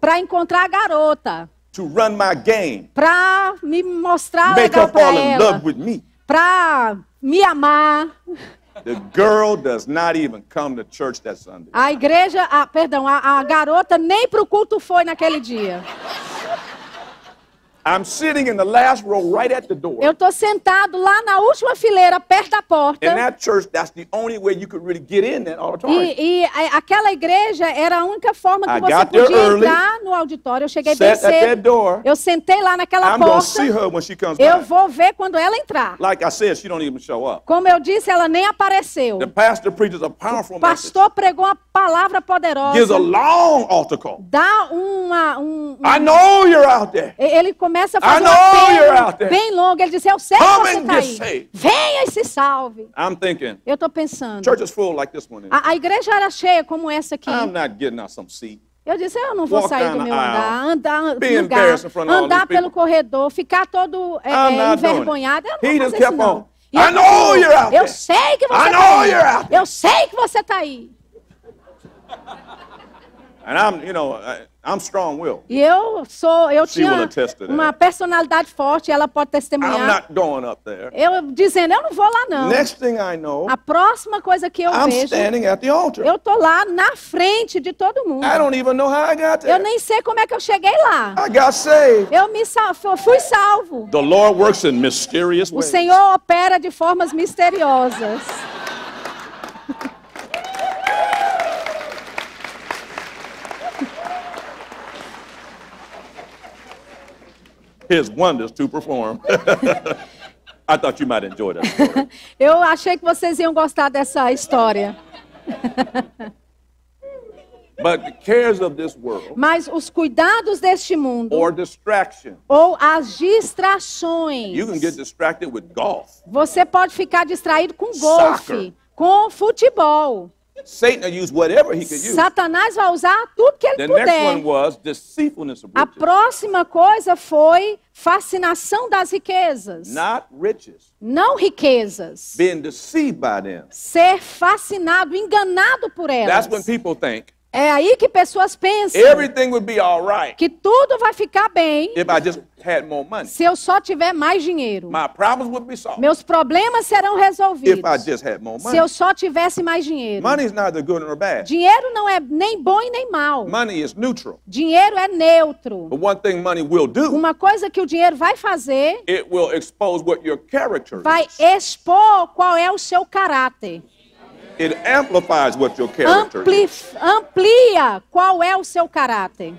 Para encontrar a garota. To run my game. Para me mostrar Make legal para ela. Make her fall in love with me. Para me amar. A igreja, perdão, a garota nem para o culto foi naquele dia. I'm sitting in the last row right at the door. Eu estou sentado lá na última fileira, perto da porta. And that church, that's the only way you could really get in that auditorium. E, e aquela igreja era a única forma que I você podia early, entrar no auditório. Eu cheguei bem cedo. eu sentei lá naquela I'm porta. See her when she comes eu by. vou ver quando ela entrar. Like I said, she don't even show up. Como eu disse, ela nem apareceu. The pastor preaches a powerful o pastor message. pregou uma palavra poderosa. Gives a long altar call. Dá uma um, um I know you're out there. Ele começa a fazer bem, bem Ele diz, eu sei que você está aí. Venha e se salve. I'm thinking, eu estou pensando. Church is full like this one a, a, igreja era cheia como essa aqui. I'm not getting out some seat. Eu disse, eu não vou sair do meu andar, andar, lugar, andar pelo corredor, ficar todo é, é envergonhado. Eu não vou fazer isso, não. Eu, tá eu sei que você está aí. Eu sei que você está aí. I'm strong will. E eu sou, eu She tinha uma personalidade forte, ela pode testemunhar. I'm not going up there. Eu dizendo, eu não vou lá não. Next thing I know, a próxima coisa que eu I'm vejo, standing at the altar. eu tô lá na frente de todo mundo. I don't even know how I got there. Eu nem sei como é que eu cheguei lá. I got saved. Eu me sal fui salvo. The Lord works in mysterious ways. O Senhor opera de formas misteriosas. his wonders to perform. I thought you might enjoy that story. Eu achei que vocês iam gostar dessa história. But the cares of this world, Mas os cuidados deste mundo or distraction, ou as distrações. You can get distracted with golf, você pode ficar distraído com golfe, com futebol. Satanás vai usar tudo que ele puder. A próxima coisa foi fascinação das riquezas. Não riquezas. Ser fascinado, enganado por elas. É aí que pessoas pensam would be all right que tudo vai ficar bem if I just had more money. se eu só tiver mais dinheiro. My would be Meus problemas serão resolvidos if I just had more money. se eu só tivesse mais dinheiro. good nor bad. Dinheiro não é nem bom e nem mal. Money is neutral. Dinheiro é neutro. But one thing money will do, Uma coisa que o dinheiro vai fazer it will what your vai expor qual é o seu caráter. It amplifies what your character Ampli is. Amplia qual é o seu caráter.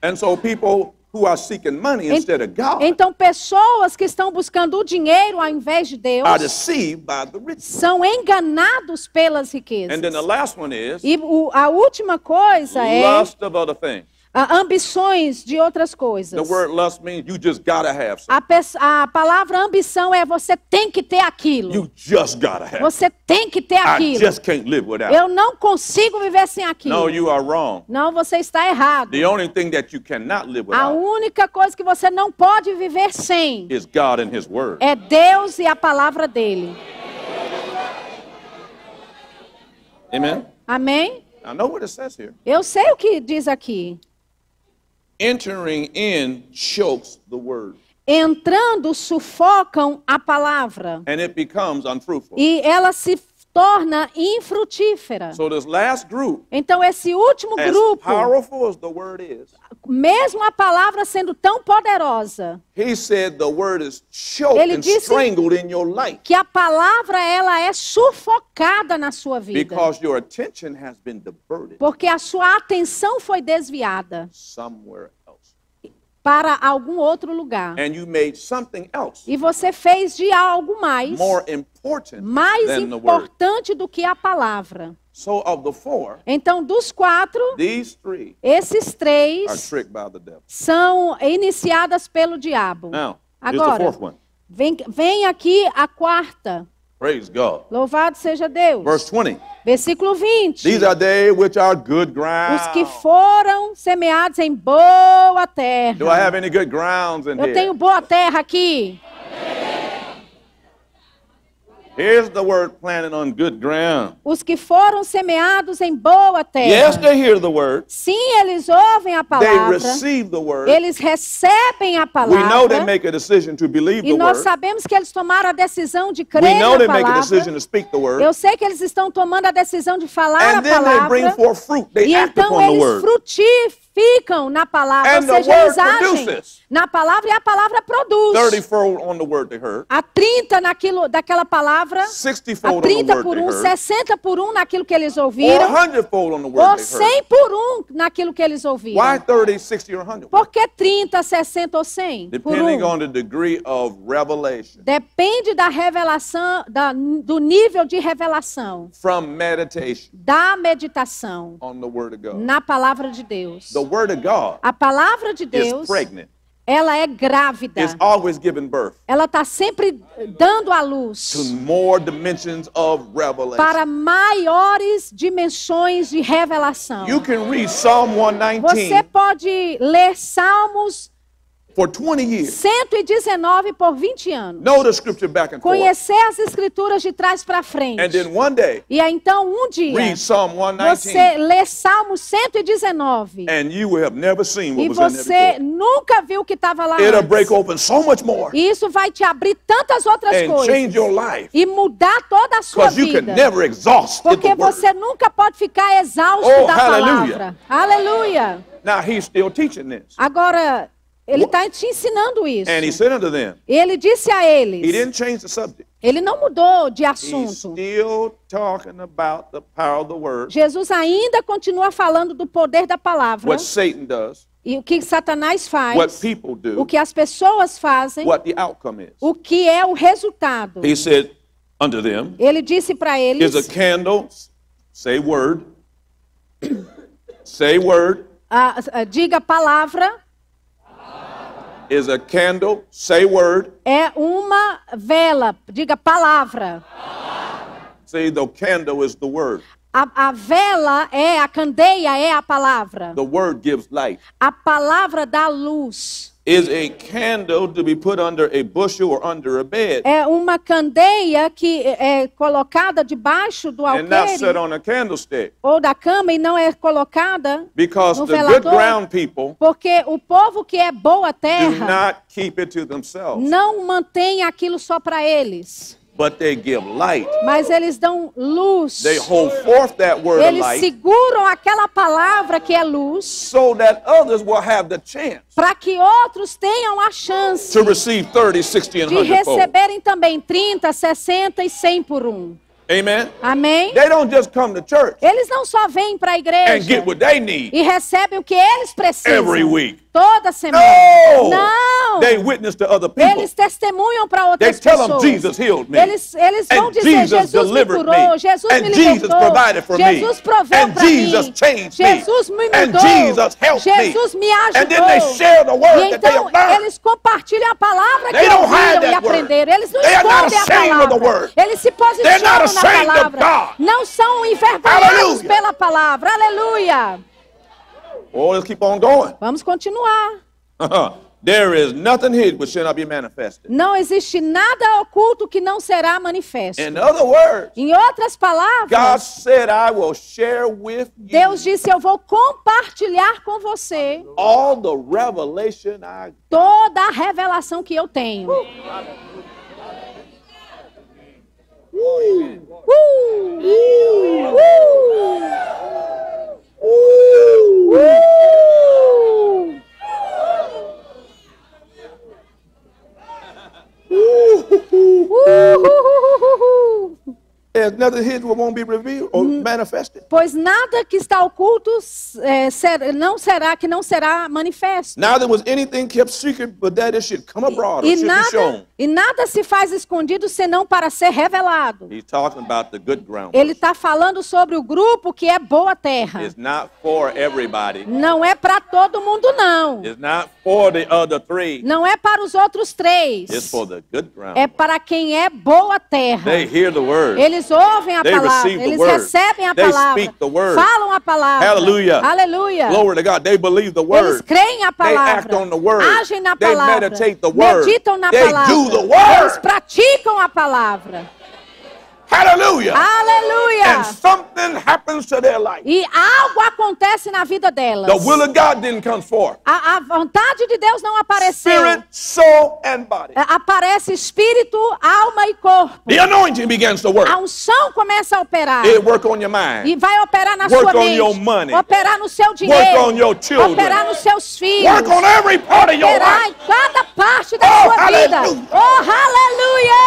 And so people who are seeking money instead of God então pessoas que estão buscando o dinheiro ao invés de Deus are deceived by the riches. são enganados pelas riquezas. And then the last one is, e o, a última coisa é of other things ambições de outras coisas. The word lust means you just gotta have a, a, palavra ambição é você tem que ter aquilo. You just gotta have você tem que ter aquilo. I just can't live without Eu não consigo viver sem aquilo. No, you are wrong. Não, você está errado. The only thing that you cannot live without a única coisa que você não pode viver sem is God and his word. é Deus e a palavra dele. Amen? Amém? I know what it says here. Eu sei o que diz aqui. Entering in chokes the word. Entrando sufocam a palavra. And it becomes unfruitful. E ela se torna infrutífera. So group, então esse último grupo, is, mesmo a palavra sendo tão poderosa, ele disse que a palavra ela é sufocada na sua vida, porque a sua atenção foi desviada. Somewhere para algum outro lugar. E você fez de algo mais mais importante do que a palavra. então, dos quatro, esses três são iniciadas pelo diabo. Agora, vem, vem aqui a quarta. Praise God. Louvado seja Deus. Verse 20. Versículo 20. These are they which are good ground. Os que foram semeados em boa terra. Do I have any good grounds in Eu here? tenho boa terra aqui. Here's the word planted on good ground. Os que foram semeados em boa terra. Yes, they hear the word. Sim, eles ouvem a palavra. They receive the word. Eles recebem a palavra. We know they make a decision to believe the e nós sabemos que eles tomaram a decisão de crer We know palavra. Make a decision to speak the word. Eu sei que eles estão tomando a decisão de falar And a palavra. They bring forth fruit. They e act então upon eles the frutificam ficam na palavra, ou seja, eles agem na palavra e a palavra produz. A 30 naquilo, daquela palavra, a 30 por 1, 60 por 1 naquilo que eles ouviram, ou 100 por 1 naquilo que eles ouviram. Por que 30, 60 ou 100 por 1? Depende da revelação, da, do nível de revelação. Da meditação na palavra de Deus. The a palavra de Deus ela é grávida. Ela está sempre dando à luz para maiores dimensões de revelação. Você pode ler Salmos For 20 years. 119 por 20 anos. Know the scripture back and Conhecer forth. as escrituras de trás para frente. And then one day, e então um dia read Psalm 119, você lê Salmo 119 and you have never seen what e was você nunca viu o que estava lá It'll antes. Break open so much more. E isso vai te abrir tantas outras and coisas change your life. e mudar toda a sua vida. You can never exhaust Porque você nunca pode ficar exausto oh, da hallelujah. palavra. Aleluia. Agora ele está te ensinando isso. And he said unto them, ele disse a eles. He didn't change the subject. Ele não mudou de assunto. Jesus ainda continua falando do poder da palavra. What Satan does, e o que Satanás faz, what people do, o que as pessoas fazem, what the outcome is. o que é o resultado. He said unto them, ele disse para eles: is a candle, say word, say word, uh, uh, diga palavra is a candle, say word. É uma vela, diga palavra. See, the candle is the word. A, a, vela é, a candeia é a palavra. The word gives light. A palavra dá luz. Is a candle to be put under a bushel or under a bed. É uma candeia que é colocada debaixo do alqueire. And not set on a candlestick. Ou da cama e não é colocada Because no the velador. Good ground people porque o povo que é boa terra do not keep it to themselves. não mantém aquilo só para eles. But they give light. Mas eles dão luz. They hold forth that word eles light, seguram aquela palavra que é luz. So Para que outros tenham a chance. To receive 30, 60, and de receberem também 30, 60 e 100 por um. Amen. Amém. They don't just come to church eles não só vêm para a igreja and get what they need e recebem o que eles precisam every week. toda semana. No! Não. They witness to other people. Eles testemunham para outras they tell pessoas. Them, Jesus healed me. Eles, eles and dizer Jesus, Jesus me curou, Jesus and me libertou, Jesus, provided for Jesus proveu para mim, Jesus me mudou, Jesus, helped Jesus me ajudou. And then they share the word e então that they então, eles compartilham a palavra they que ouviram e aprenderam. Eles não they escondem a palavra. Eles se posicionam palavra. Não são envergonhados pela palavra. Aleluia. Oh, let's keep on going. Vamos continuar. There is nothing hid which shall not be manifested. Não existe nada oculto que não será manifesto. In other words, em outras palavras, God said, I will share with you Deus disse: Eu vou compartilhar com você all the revelation I... toda a revelação que eu tenho. Uh. another hidden won't be revealed or mm-hmm. manifested. Pois nada que está oculto é, ser, não será que não será manifesto. E, nada, se faz escondido senão para ser revelado. Ele está falando sobre o grupo que é boa terra. Não é para todo mundo não. Não é para os outros três. É para quem é boa terra. Eles ouvem a They palavra. Eles recebem a palavra. Falam a palavra. Aleluia. Aleluia. Glory to God. They believe the word. Eles creem a palavra. They act on the word. Agem na palavra. They meditate the word. Meditam na They palavra. Do the word. Eles praticam a palavra. Hallelujah. Aleluia. And something happens to their life. E algo acontece na vida delas. The will of God didn't come forth. A, a vontade de Deus não apareceu. Spirit, soul and body. É, aparece espírito, alma e corpo. The anointing begins to work. A unção começa a operar. It work on your mind. E vai operar na work sua on mente. Your money. Operar no seu dinheiro. Work on your children. Operar nos seus filhos. Work on every part operar of your life. em cada parte da oh, sua hallelujah. vida. Oh, aleluia!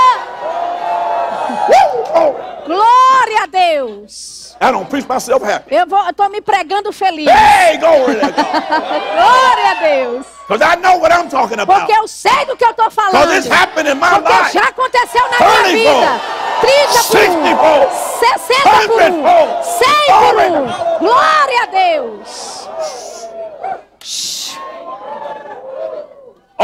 Glória a Deus. I don't preach myself happy. Eu estou me pregando feliz. Hey, glory to God. glória a Deus. Because I know what I'm talking about. Porque eu sei do que eu estou falando. Because it's happened in my Porque life. já aconteceu na minha vida. 30 por 60 por 60 por 100 por Glória a Deus.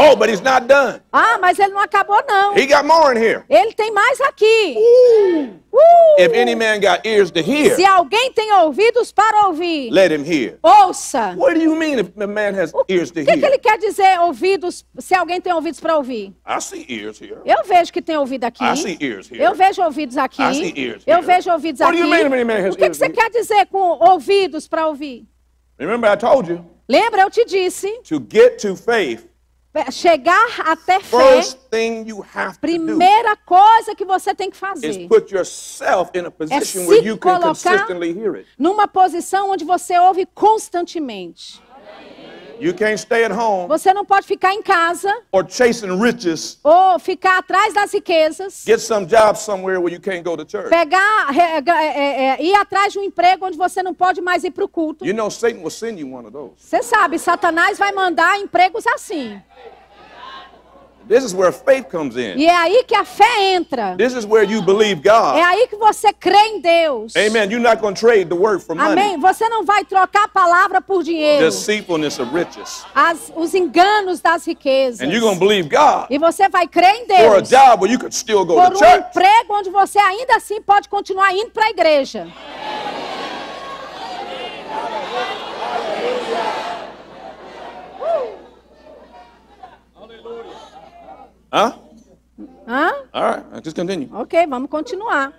Oh, but he's not done. Ah, mas ele não acabou não. He got more in here. Ele tem mais aqui. Uh. Uh. If any man got ears to hear, se alguém tem ouvidos para ouvir, let him hear. Ouça. What do you mean if man has o ears to que hear? que ele quer dizer ouvidos? Se alguém tem ouvidos para ouvir? I see ears here. Eu vejo que tem ouvido aqui. I see ears here. Eu vejo ouvidos aqui. I see ears here. Eu vejo ouvidos What aqui. Do you mean if any man has o que, que você quer dizer com ouvidos para ouvir? Remember I told you. Lembra eu te disse? To get to faith é, chegar até fé, primeira coisa que você tem que fazer é se colocar numa posição onde você ouve constantemente. You can't stay at home Você não pode ficar em casa or chasing riches. ou ficar atrás das riquezas. Get some job somewhere where you can't go to church. Pegar, é, é, é, ir atrás de um emprego onde você não pode mais ir para o culto. You know Satan will send you one of those. Você sabe, Satanás vai mandar empregos assim. This is where faith comes in. E é aí que a fé entra. This is where you believe God. É aí que você crê em Deus. Amen. You're not going to trade the word for money. Amém. Você não vai trocar a palavra por dinheiro. Deceitfulness of riches. As, os enganos das riquezas. And you're going to believe God. E você vai crer em Deus. For a job where you could still go por to um church. emprego onde você ainda assim pode continuar indo para a igreja. Huh? Huh? All right, just continue. Ok, vamos continuar.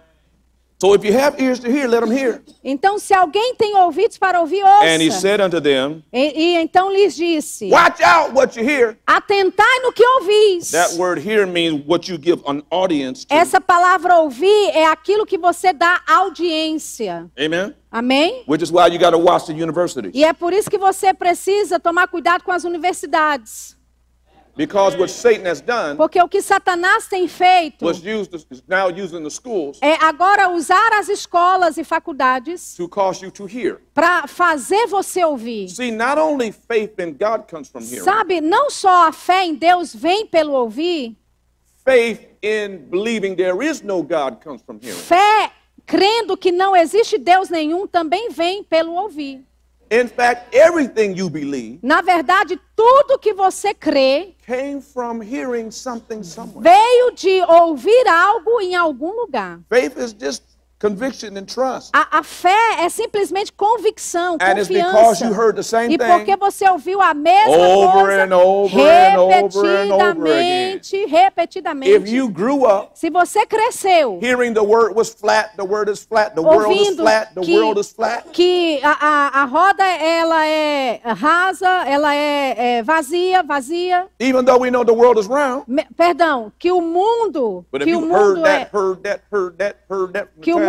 So if you have ears to hear, let them hear. Então, se alguém tem ouvidos para ouvir, ouça. And he said unto them, e, e então lhes disse: Watch out what you hear. Atentai no que ouvis. That word hear means what you give an audience to. Essa palavra ouvir é aquilo que você dá audiência. Amen. Amém? Which is why you got to watch the universities. E é por isso que você precisa tomar cuidado com as universidades. Because what Satan has done Porque o que Satanás tem feito was used, is now using the schools é agora usar as escolas e faculdades para fazer você ouvir. See, not only faith in God comes from Sabe, não só a fé em Deus vem pelo ouvir, faith in believing there is no God comes from fé crendo que não existe Deus nenhum também vem pelo ouvir. In fact, everything you believe Na verdade, tudo que você crê came from hearing something somewhere. veio de ouvir algo em algum lugar. Faith is just Conviction and trust. A, a, fé é simplesmente convicção, and confiança. e porque você ouviu a mesma coisa and over repetidamente, repetidamente. If you grew up, se você cresceu, ouvindo que, a, roda ela é rasa, ela é, é, vazia, vazia. Even though we know the world is round. Me, perdão, que o mundo, que o mundo é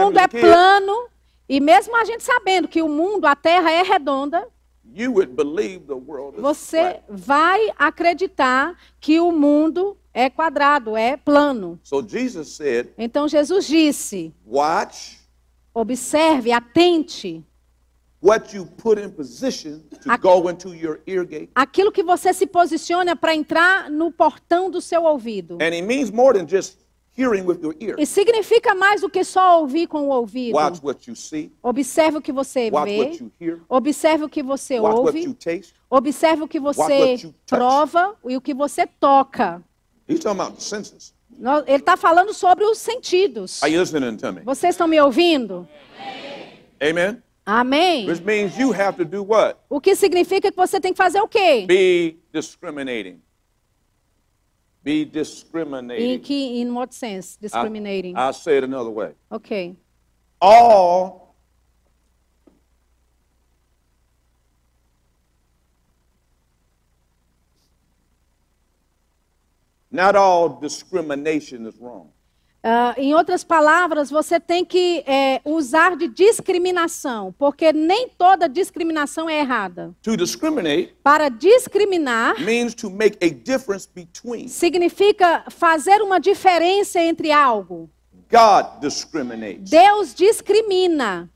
mundo é plano, e mesmo a gente sabendo que o mundo, a terra é redonda, você vai acreditar que o mundo é quadrado, é plano. então Jesus disse: observe, atente. Aquilo que você se posiciona para entrar no portão do seu ouvido. And he means more than just e significa mais do que só ouvir com o ouvido. Watch what you see. Observe o que você Watch vê. What you hear. Observe o que você Watch ouve. What you taste. Observe o que você prova e o que você toca. He's talking about senses. Ele está falando sobre os sentidos. Are you listening to me? Vocês estão me ouvindo? Amen. Amém. Which means you have to do what? O que significa que você tem que fazer o quê? Be discriminating. Be discriminating. In, in what sense? Discriminating. I, I'll say it another way. Okay. All not all discrimination is wrong. Uh, em outras palavras, você tem que é, usar de discriminação, porque nem toda discriminação é errada. Para discriminar significa fazer uma diferença entre algo. Deus discrimina.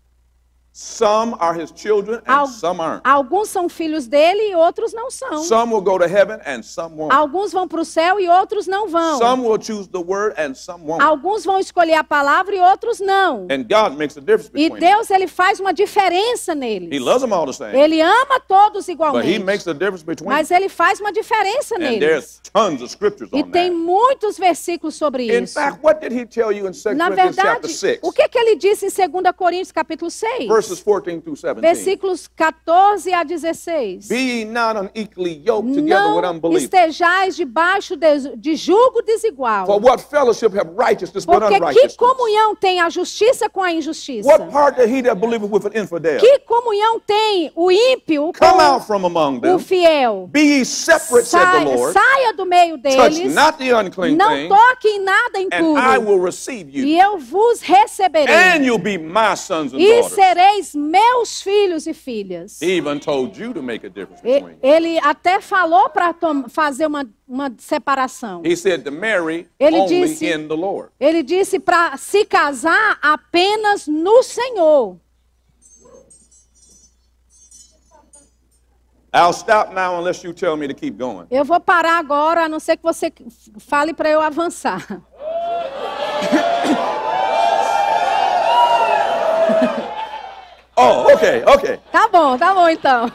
Some are his children and Al some aren't. Alguns são filhos dele e outros não são. Some will go to heaven and some won't. Alguns vão para o céu e outros não vão. Some will choose the word and some won't. Alguns vão escolher a palavra e outros não. And God makes a difference between e Deus ele faz uma diferença neles. He loves them all the same, ele ama todos igualmente. But he makes a difference between mas ele faz uma diferença and neles. There's tons of scriptures e on tem that. muitos versículos sobre in isso. Fact, what did he tell you in Na verdade, o que, que ele disse em 2 Coríntios capítulo 6? Verse verses 14 through 17. Versículos 14 a 16. Be ye not unequally yoked together with estejais debaixo de, de jugo desigual. For what fellowship have righteousness with unrighteousness? que comunhão tem a justiça com a injustiça? What part he that believeth with an infidel? Que comunhão tem o ímpio com out from among them. o fiel? Be ye separate, Sa said the Lord. Saia do meio deles. Touch not the unclean não thing. Não toque em nada impuro. And I will receive you. E eu vos receberei. And you'll be my sons and e daughters. E serei meus filhos e filhas. Ele até falou para fazer uma, uma separação. ele disse, Ele disse para se casar apenas no Senhor. Eu vou parar agora, a não ser que você fale para eu avançar. Oh, ok, ok. Tá bom, tá bom então.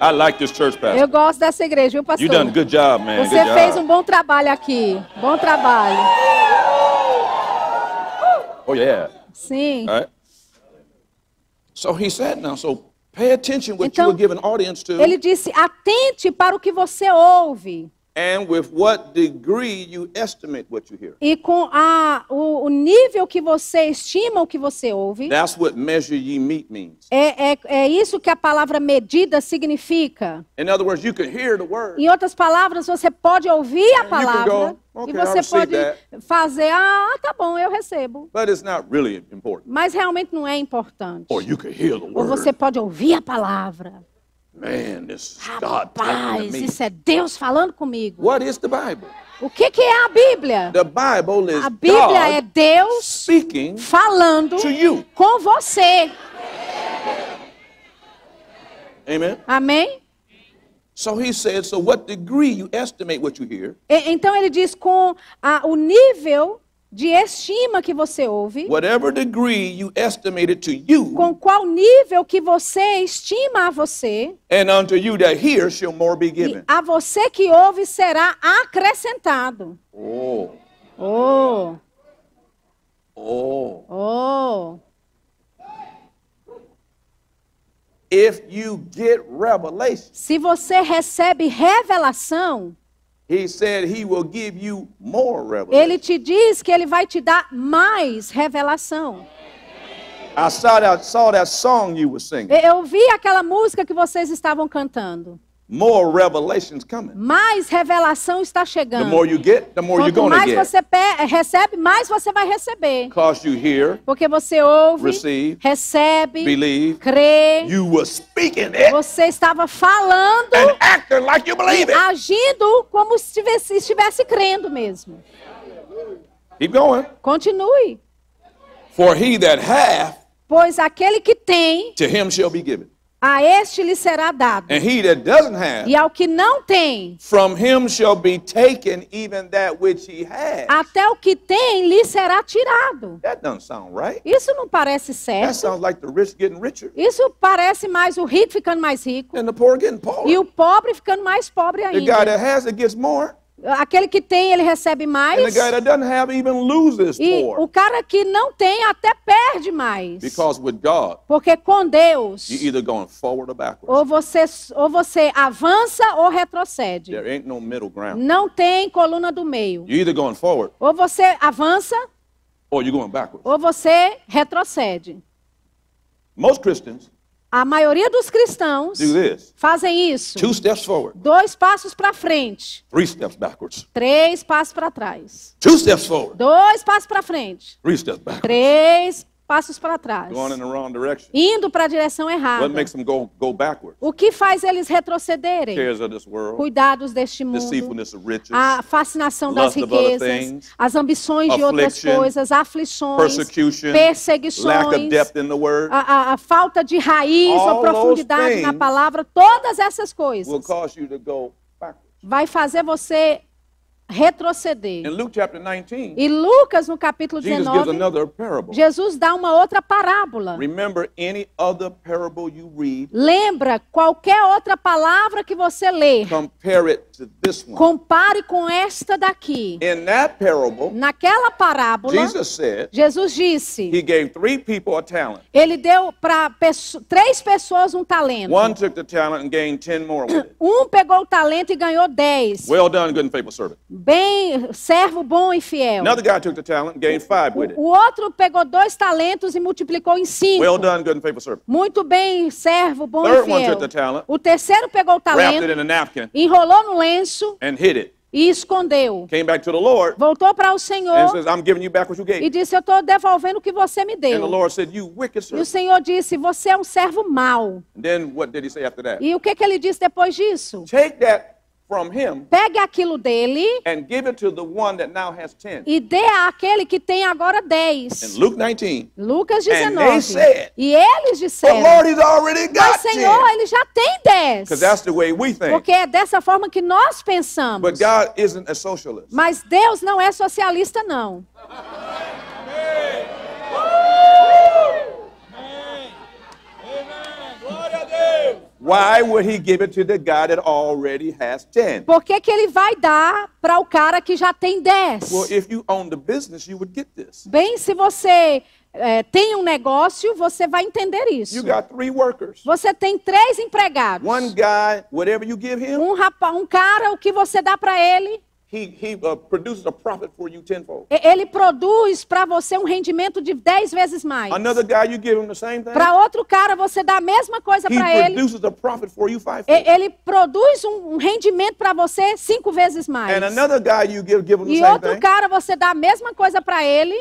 I like this church, pastor. Eu gosto dessa igreja, viu, pastor? You done a good job, man. Você good fez job. um bom trabalho aqui. Bom trabalho. Oh yeah. Sim. right. So he said now, so pay attention what então, you were giving audience to. Ele disse: "Atente para o que você ouve." And with what degree you estimate what you hear. E com a, o, o, nível que você estima o que você ouve. That's what measure ye meet means. É, é, é isso que a palavra medida significa. In other words, you can hear the word. Em outras palavras, você pode ouvir a palavra. Go, okay, e você pode that. fazer, ah, tá bom, eu recebo. But it's not really important. Mas realmente não é importante. Or you can hear the word. Ou você pode ouvir a palavra. Man, this ah, Rapaz, isso é Deus falando comigo. What is the Bible? O que, que é a Bíblia? The Bible is a Bíblia God é Deus speaking falando to you. com você. Amen. Amém? So he so what degree you estimate what you hear? E, então ele diz com a, o nível de estima que você ouve, whatever degree you estimate it to you, com qual nível que você estima a você, and unto you that hear shall more be given. a você que ouve será acrescentado. Oh. Oh. Oh. Oh. If you get revelation, se você recebe revelação, ele te diz que ele vai te dar mais revelação. I saw that, saw that song you were singing. Eu vi aquela música que vocês estavam cantando. More revelation's coming. Mais revelação está chegando. The more you get, the more Quanto mais você recebe, mais você vai receber. you hear, Porque você ouve, receive, recebe, believe, crê. You were speaking it, você estava falando and like you believe it. agindo como se estivesse, estivesse crendo mesmo. Keep going. Continue. For he that hath, pois aquele que tem, to him shall be given a este lhe será dado. And he that doesn't have, e ao que não tem, from him shall be taken even that which he has. Até o que tem lhe será tirado. That doesn't sound right. Isso não parece certo. That sounds like the rich getting richer. Isso parece mais o rico ficando mais rico. And the poor getting poorer. E o pobre ficando mais pobre ainda. The guy that has it gets more. Aquele que tem, ele recebe mais. And the guy that doesn't have even loses e o cara que não tem até perde mais. Because with God, Porque com Deus, you're either going forward or backwards. Ou, você, ou você avança ou retrocede. There ain't no middle ground. Não tem coluna do meio. You're either going forward, ou você avança or you're going backwards. ou você retrocede. Most Christians, a maioria dos cristãos fazem isso. Forward, dois passos para frente. Três passos para trás. Forward, dois passos para frente. Três passos para trás. Indo para a direção errada. Go, go o que faz eles retrocederem? World, Cuidados deste mundo. Riches, a fascinação das riquezas. Things, as ambições de outras coisas. Aflições. Perseguições. a, a, a, falta de raiz ou profundidade na palavra. Todas essas coisas. Vai fazer você retroceder. In Luke chapter 19, e Lucas, no capítulo 19, Jesus dá uma outra parábola. Remember, any other parable you read, Lembra qualquer outra palavra que você lê. Compare it to this one. Compare com esta daqui. In that parable, Naquela parábola, Jesus, said, Jesus disse: he gave three people a talent. Ele deu para três pessoas um talento. One took the talent and gained ten more Um pegou o talento e ganhou dez. Well done, good and faithful servant. Bem, servo bom e fiel. Another guy took the talent, gained five with it. O outro pegou dois talentos e multiplicou em cinco. Well done, good and faithful servant. Muito bem, servo bom Third e fiel. One took the talent, o terceiro pegou o talento, wrapped it in a napkin, enrolou no lenço and hid it e escondeu. Came back to the Lord, Voltou para o Senhor And says, I'm giving you you back what gave. e disse: Eu estou devolvendo o que você me deu. And the Lord Said, you wicked servant. e o Senhor disse: Você é um servo mau. Then what did he say after that? E o que, que ele disse depois disso? Take that from him Pegue aquilo dele and give it to the one that now has ten. e dê àquele que tem agora dez. Lucas 19. And they said, e eles disseram, Lord, he's already got mas Senhor, ele já tem dez. Porque é dessa forma que nós pensamos. But God isn't a socialist. Mas Deus não é socialista, não. Why would he give it to the guy that already has 10? Por que, que ele vai dar para o cara que já tem 10? Well, if you own the business, you would get this. Bem, se você é, tem um negócio, você vai entender isso. Você tem três empregados. Guy, him, um, rapaz, um cara, o que você dá para ele? Ele produz para você um rendimento de 10 vezes mais. Para outro cara você dá a mesma coisa para ele. A profit for you ele produz um, rendimento para você cinco vezes mais. Give, give e outro thing. cara você dá a mesma coisa para ele.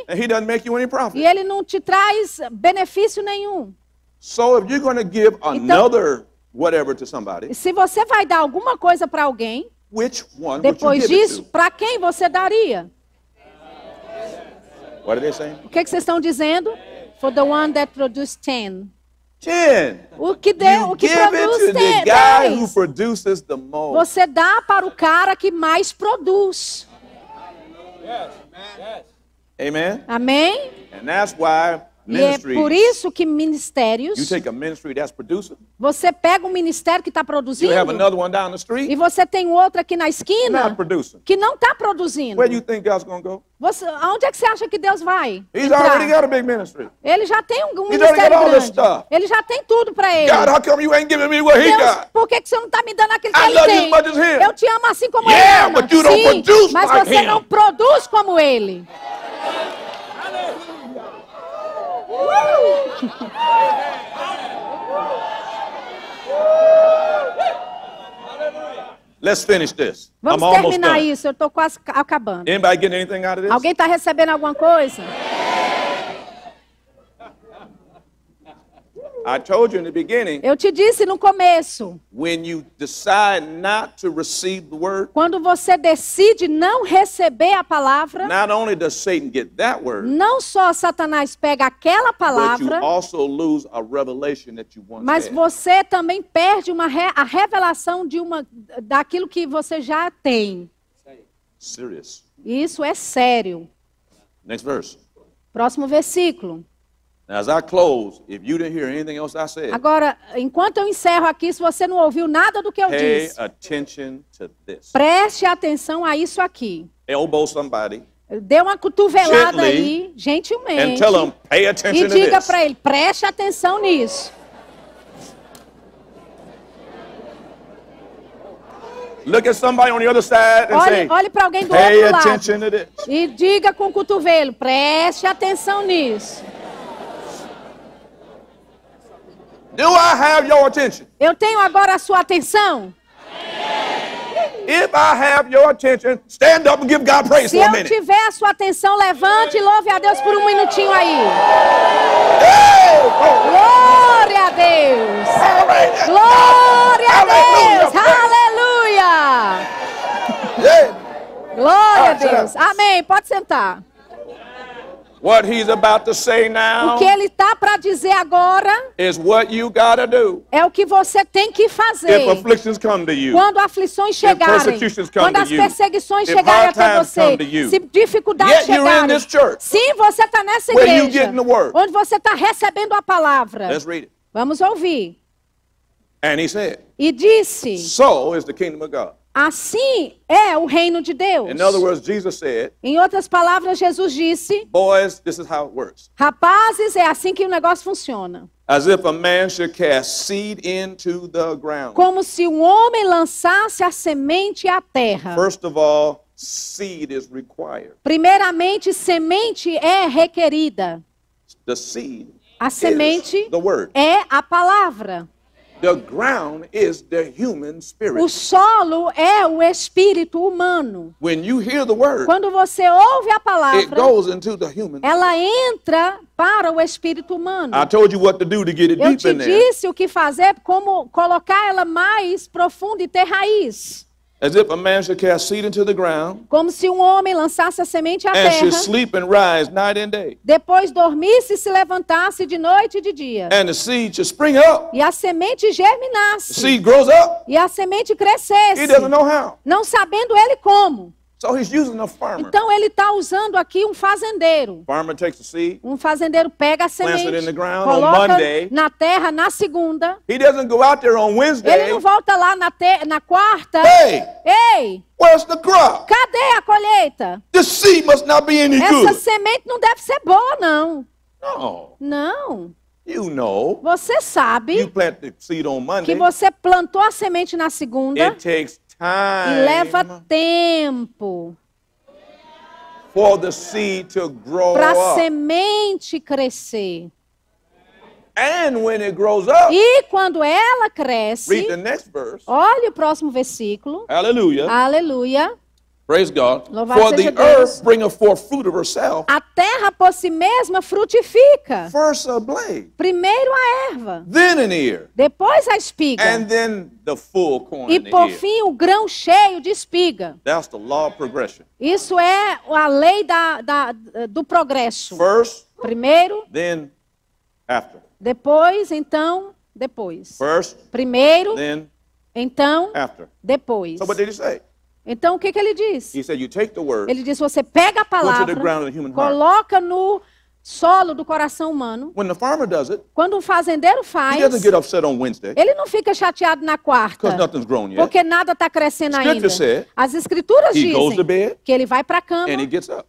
E ele não te traz benefício nenhum. So if you're give então, another whatever to somebody, se você vai dar alguma coisa para alguém, Which one Depois would you disso, para quem você daria? What are they saying? O que, é que vocês estão dizendo? For the one that produced ten. Ten. O que deu, o que produz ten. Você dá para o cara que mais produz. Yes. Yes. Amen. Amém. And that's why e é por isso que ministérios. Você pega um ministério que está produzindo. E você tem outro aqui na esquina. Que não está produzindo. Você, aonde é que você acha que Deus vai? Ele já tem um, um ministério grande. Ele já tem tudo para ele. Deus, por que, que você não está me dando aquele que ele tem? Eu te amo assim como yeah, ele mas você não produz como ele. Let's finish this. Vamos I'm terminar isso, eu estou quase acabando. Anybody getting anything out of this? Alguém está recebendo alguma coisa? Yeah. Eu te disse no começo. Word, quando você decide não receber a palavra, word, não só Satanás pega aquela palavra, mas você também perde uma re a revelação de uma daquilo que você já tem. Isso é sério. Próximo versículo. Agora, enquanto eu encerro aqui, se você não ouviu nada do que eu disse, preste atenção a isso aqui. Elbow somebody. Dê uma cotovelada aí, gentilmente. Them, e diga para ele, preste atenção nisso. olhe, olhe para alguém do outro lado. E diga com o cotovelo, preste atenção nisso. Do I have your attention? Eu tenho agora a sua atenção. If I have your attention, stand up and give God praise Se for a eu tiver a sua atenção, levante e louve a Deus por um minutinho aí. Hey, Glória a Deus. Glória a Deus. Aleluia. Glória a Deus. Amém. Pode sentar. What he's about to say now o que ele está para dizer agora is what you gotta do. é o que você tem que fazer. If afflictions come to you, quando aflições chegarem, quando as perseguições chegarem até você, you, se dificuldades chegarem, church, sim, você está nessa igreja onde você está recebendo a palavra. Vamos ouvir. And he said, e disse: so is the kingdom of God. Assim é o reino de Deus. In other words, Jesus said, em outras palavras, Jesus disse: Boys, this is how it works. Rapazes, é assim que o negócio funciona. As if a man should cast seed into the ground. Como se um homem lançasse a semente à terra. First of all, seed is required. Primeiramente, semente é requerida. The seed a semente is the word. é a palavra. The ground is the human spirit. O solo é o espírito humano. When you hear the word, Quando você ouve a palavra, it goes into the human ela entra para o espírito humano. I told you what to do to get it Eu te disse there. o que fazer, como colocar ela mais profunda e ter raiz. As if a man should cast seed into the ground, como se um homem lançasse a semente à and terra, sleep and rise night and day. depois dormisse e se levantasse de noite e de dia, and the seed should spring up. e a semente germinasse, the seed grows up. e a semente crescesse, He doesn't know how. não sabendo ele como. So he's using a farmer. Então ele está usando aqui um fazendeiro. Farmer takes a seed, um fazendeiro pega a semente, it in the ground coloca on Monday. na terra na segunda. He doesn't go out there on Wednesday. Ele não volta lá na, na quarta. Hey, Ei! Where's the crop? Cadê a colheita? seed must not be any good. Essa semente não deve ser boa não. Não. Não. You know. Você sabe you plant the seed on Monday. que você plantou a semente na segunda. It takes time. E leva tempo. Para a semente crescer. And when it grows up, e quando ela cresce, read the next verse. olha o próximo versículo. Aleluia. Aleluia. Praise God. Louvado For the Deus. earth bringeth forth fruit of herself. A terra por si mesma frutifica. First a blade. Primeiro a erva. Then an ear. Depois a espiga. And then the full corn e por fim o grão cheio de espiga. That's the law of progression. Isso é a lei da, da, do progresso. First, Primeiro. Then after. Depois, então, depois. First, Primeiro. Then, então, after. depois. So what did he say? Então o que, que ele diz? He said, you take the word, ele diz: você pega a palavra, coloca no solo do coração humano. It, quando um fazendeiro faz, Wednesday, ele não fica chateado na quarta, porque nada está crescendo ainda. Said, As escrituras dizem bed, que ele vai para a cama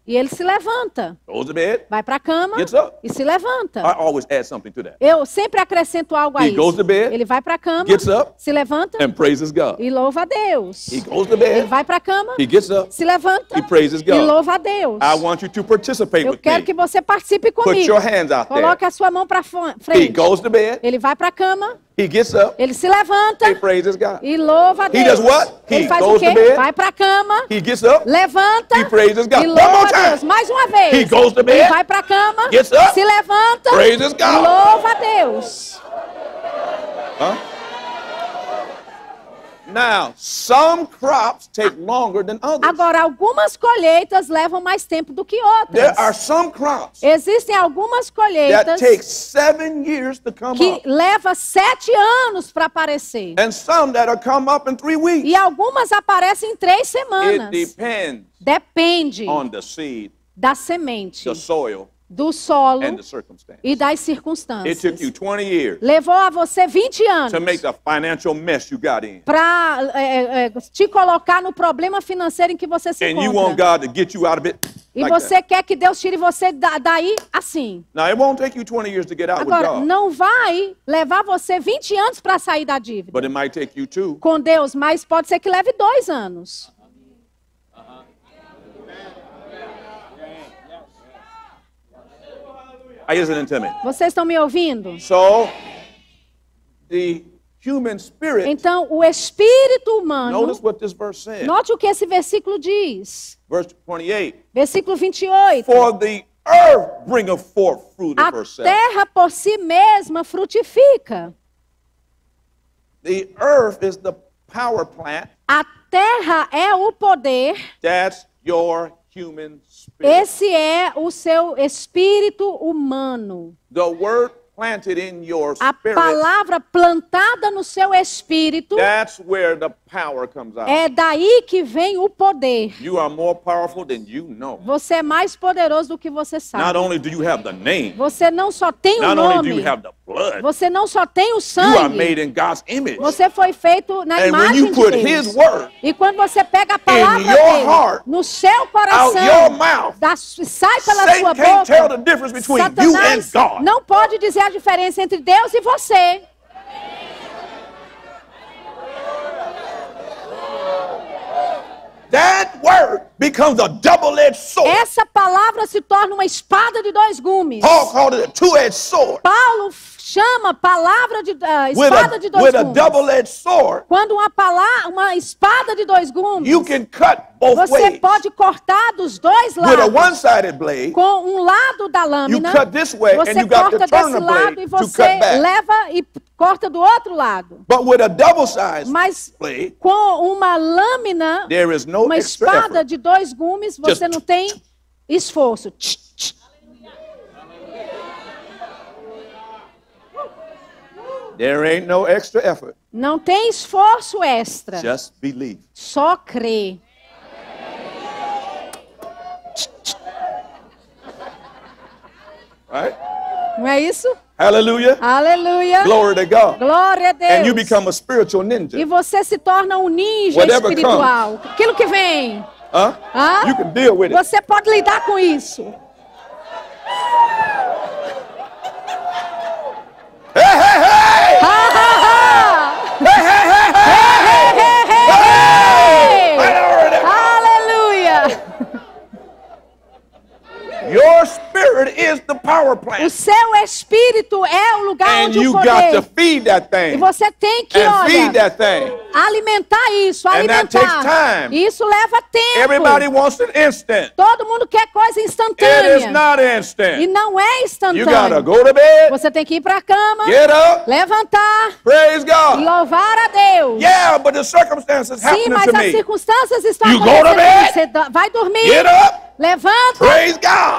e ele se levanta. Bed, vai para a cama e se levanta. Eu sempre acrescento algo a he isso. Bed, ele vai para a cama, up, se levanta e louva a Deus. ele vai para a cama, up, se levanta e louva a Deus. Eu quero que você participe comigo. Put your hands out there. Coloque a sua mão para frente. He goes to bed. Ele vai para a cama. He gets up. Ele se levanta. He praises God. E louva a Deus. He does what? Ele faz goes o quê? To bed. Vai para a cama. He gets up. Levanta. He praises God. E louva a Deus. Mais uma vez. He goes to bed. Ele vai para a cama. Gets up. Se levanta. Praises God. E louva a Deus. Hã? Huh? Now, some crops take longer than others. Agora, algumas colheitas levam mais tempo do que outras. There are some crops Existem algumas colheitas that take seven years to come que up. sete anos para aparecer. And some that are come up in three weeks. E algumas aparecem em três semanas. It depends Depende on the seed, da semente, the soil, do solo e das circunstâncias. Levou a você 20 anos para é, é, é, te colocar no problema financeiro em que você se encontra. E você quer que Deus tire você daí assim. Agora, não vai levar você 20 anos para sair da dívida. Com Deus, mas pode ser que leve dois anos. Are you to me? Vocês estão me ouvindo? So, the human spirit, então, o espírito humano. what this verse says. Note o que esse versículo diz. Verse 28. Versículo 28. For the earth bringeth forth fruit of A terra por si mesma frutifica. The earth is the power plant. A terra é o poder. That's your human spirit esse é o seu espírito humano. The word planted in your spirit, a palavra plantada no seu espírito. That's where the power comes out. É daí que vem o poder. You are more powerful than you know. Você é mais poderoso do que você sabe. Not only do you have the name, você não só tem o um nome. only do you have the você não só tem o sangue. Você foi feito na And imagem de Deus. Word, e quando você pega a palavra dele heart, no seu coração, mouth, da, sai pela Satan sua boca. Satanás não pode dizer a diferença entre Deus e você. That word becomes a sword. Essa palavra se torna uma espada de dois gumes. Paul called it a two-edged sword. Paulo chama palavra de uh, espada a, de dois gumes. Sword, Quando uma palavra, uma espada de dois gumes, você pode cortar dos dois lados. Blade, com um lado da lâmina, way, você corta desse lado e você leva e corta do outro lado. Mas blade, com uma lâmina, uma espada de dois gumes, você não tem esforço. Tch, There ain't no extra effort. Não tem esforço extra. Just believe. Só crê. Right? Não é isso? Aleluia. Aleluia. Glory to God. Glória a Deus. And you become a spiritual ninja. E você se torna um ninja Whatever espiritual. Comes. Aquilo que vem. Huh? Huh? You can deal with it. Você pode lidar com isso. Your spirit is the power plant. O seu espírito é o lugar And onde you o to feed that thing. E você tem que feed that thing. Alimentar isso, alimentar. Isso leva tempo. Todo mundo quer coisa instantânea. E não é instantânea. Go Você tem que ir para a cama, up, levantar, louvar a Deus. Yeah, but the circumstances Sim, mas as me. circunstâncias estão you acontecendo. Você vai dormir, up, levanta,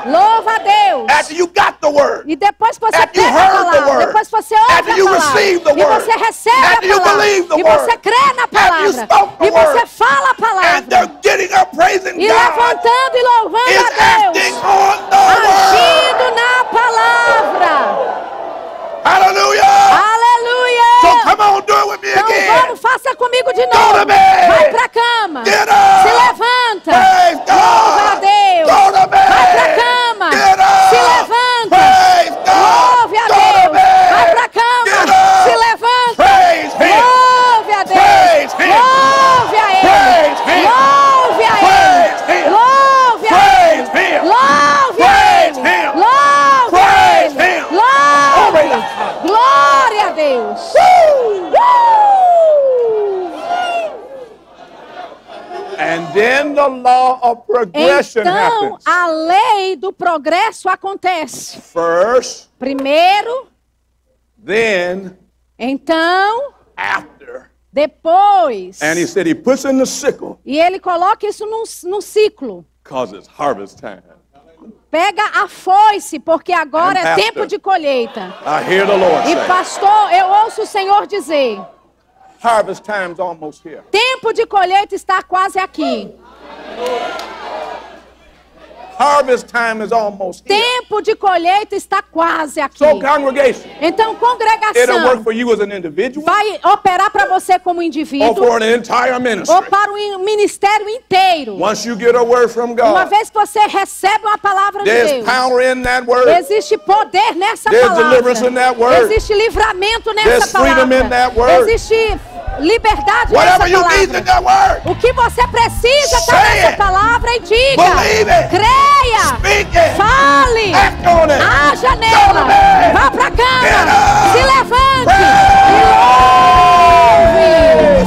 louva a Deus. After you got the word. E depois que você After pega a palavra, depois que você ouve a palavra, e você recebe After a palavra, e você crê na palavra. E você fala a palavra. E levantando e louvando a Deus. Agindo na palavra. Aleluia! Aleluia! So come on, do it with me então vamos, faça comigo de novo. Vai para a cama. Se levanta. Praise God. Then the law of progression então happens. a lei do progresso acontece. First, Primeiro. Then, então. After. Depois. And he said he puts in the sickle, e ele coloca isso no, ciclo. it's harvest time. Pega a foice, porque agora And é after, tempo de colheita. I hear the Lord e pastor, eu ouço o Senhor dizer. Harvest time's almost here. Tempo de colheita está quase aqui. Harvest time is almost here. Tempo de colheita está quase aqui. So, congregation, então, congregação it'll work for you as an individual, vai operar para você como indivíduo or for an entire ministry. ou para um ministério inteiro. Once you get a word from God, uma vez que você recebe uma palavra de Deus, power in that word. existe poder nessa There's palavra, deliverance in that word. existe livramento nessa There's palavra, freedom in that word. existe liberdade Whatever nessa palavra. O que você precisa está nessa palavra e diga. Creia. Fale. Haja nela. Vá para cama! Se levante. E louve.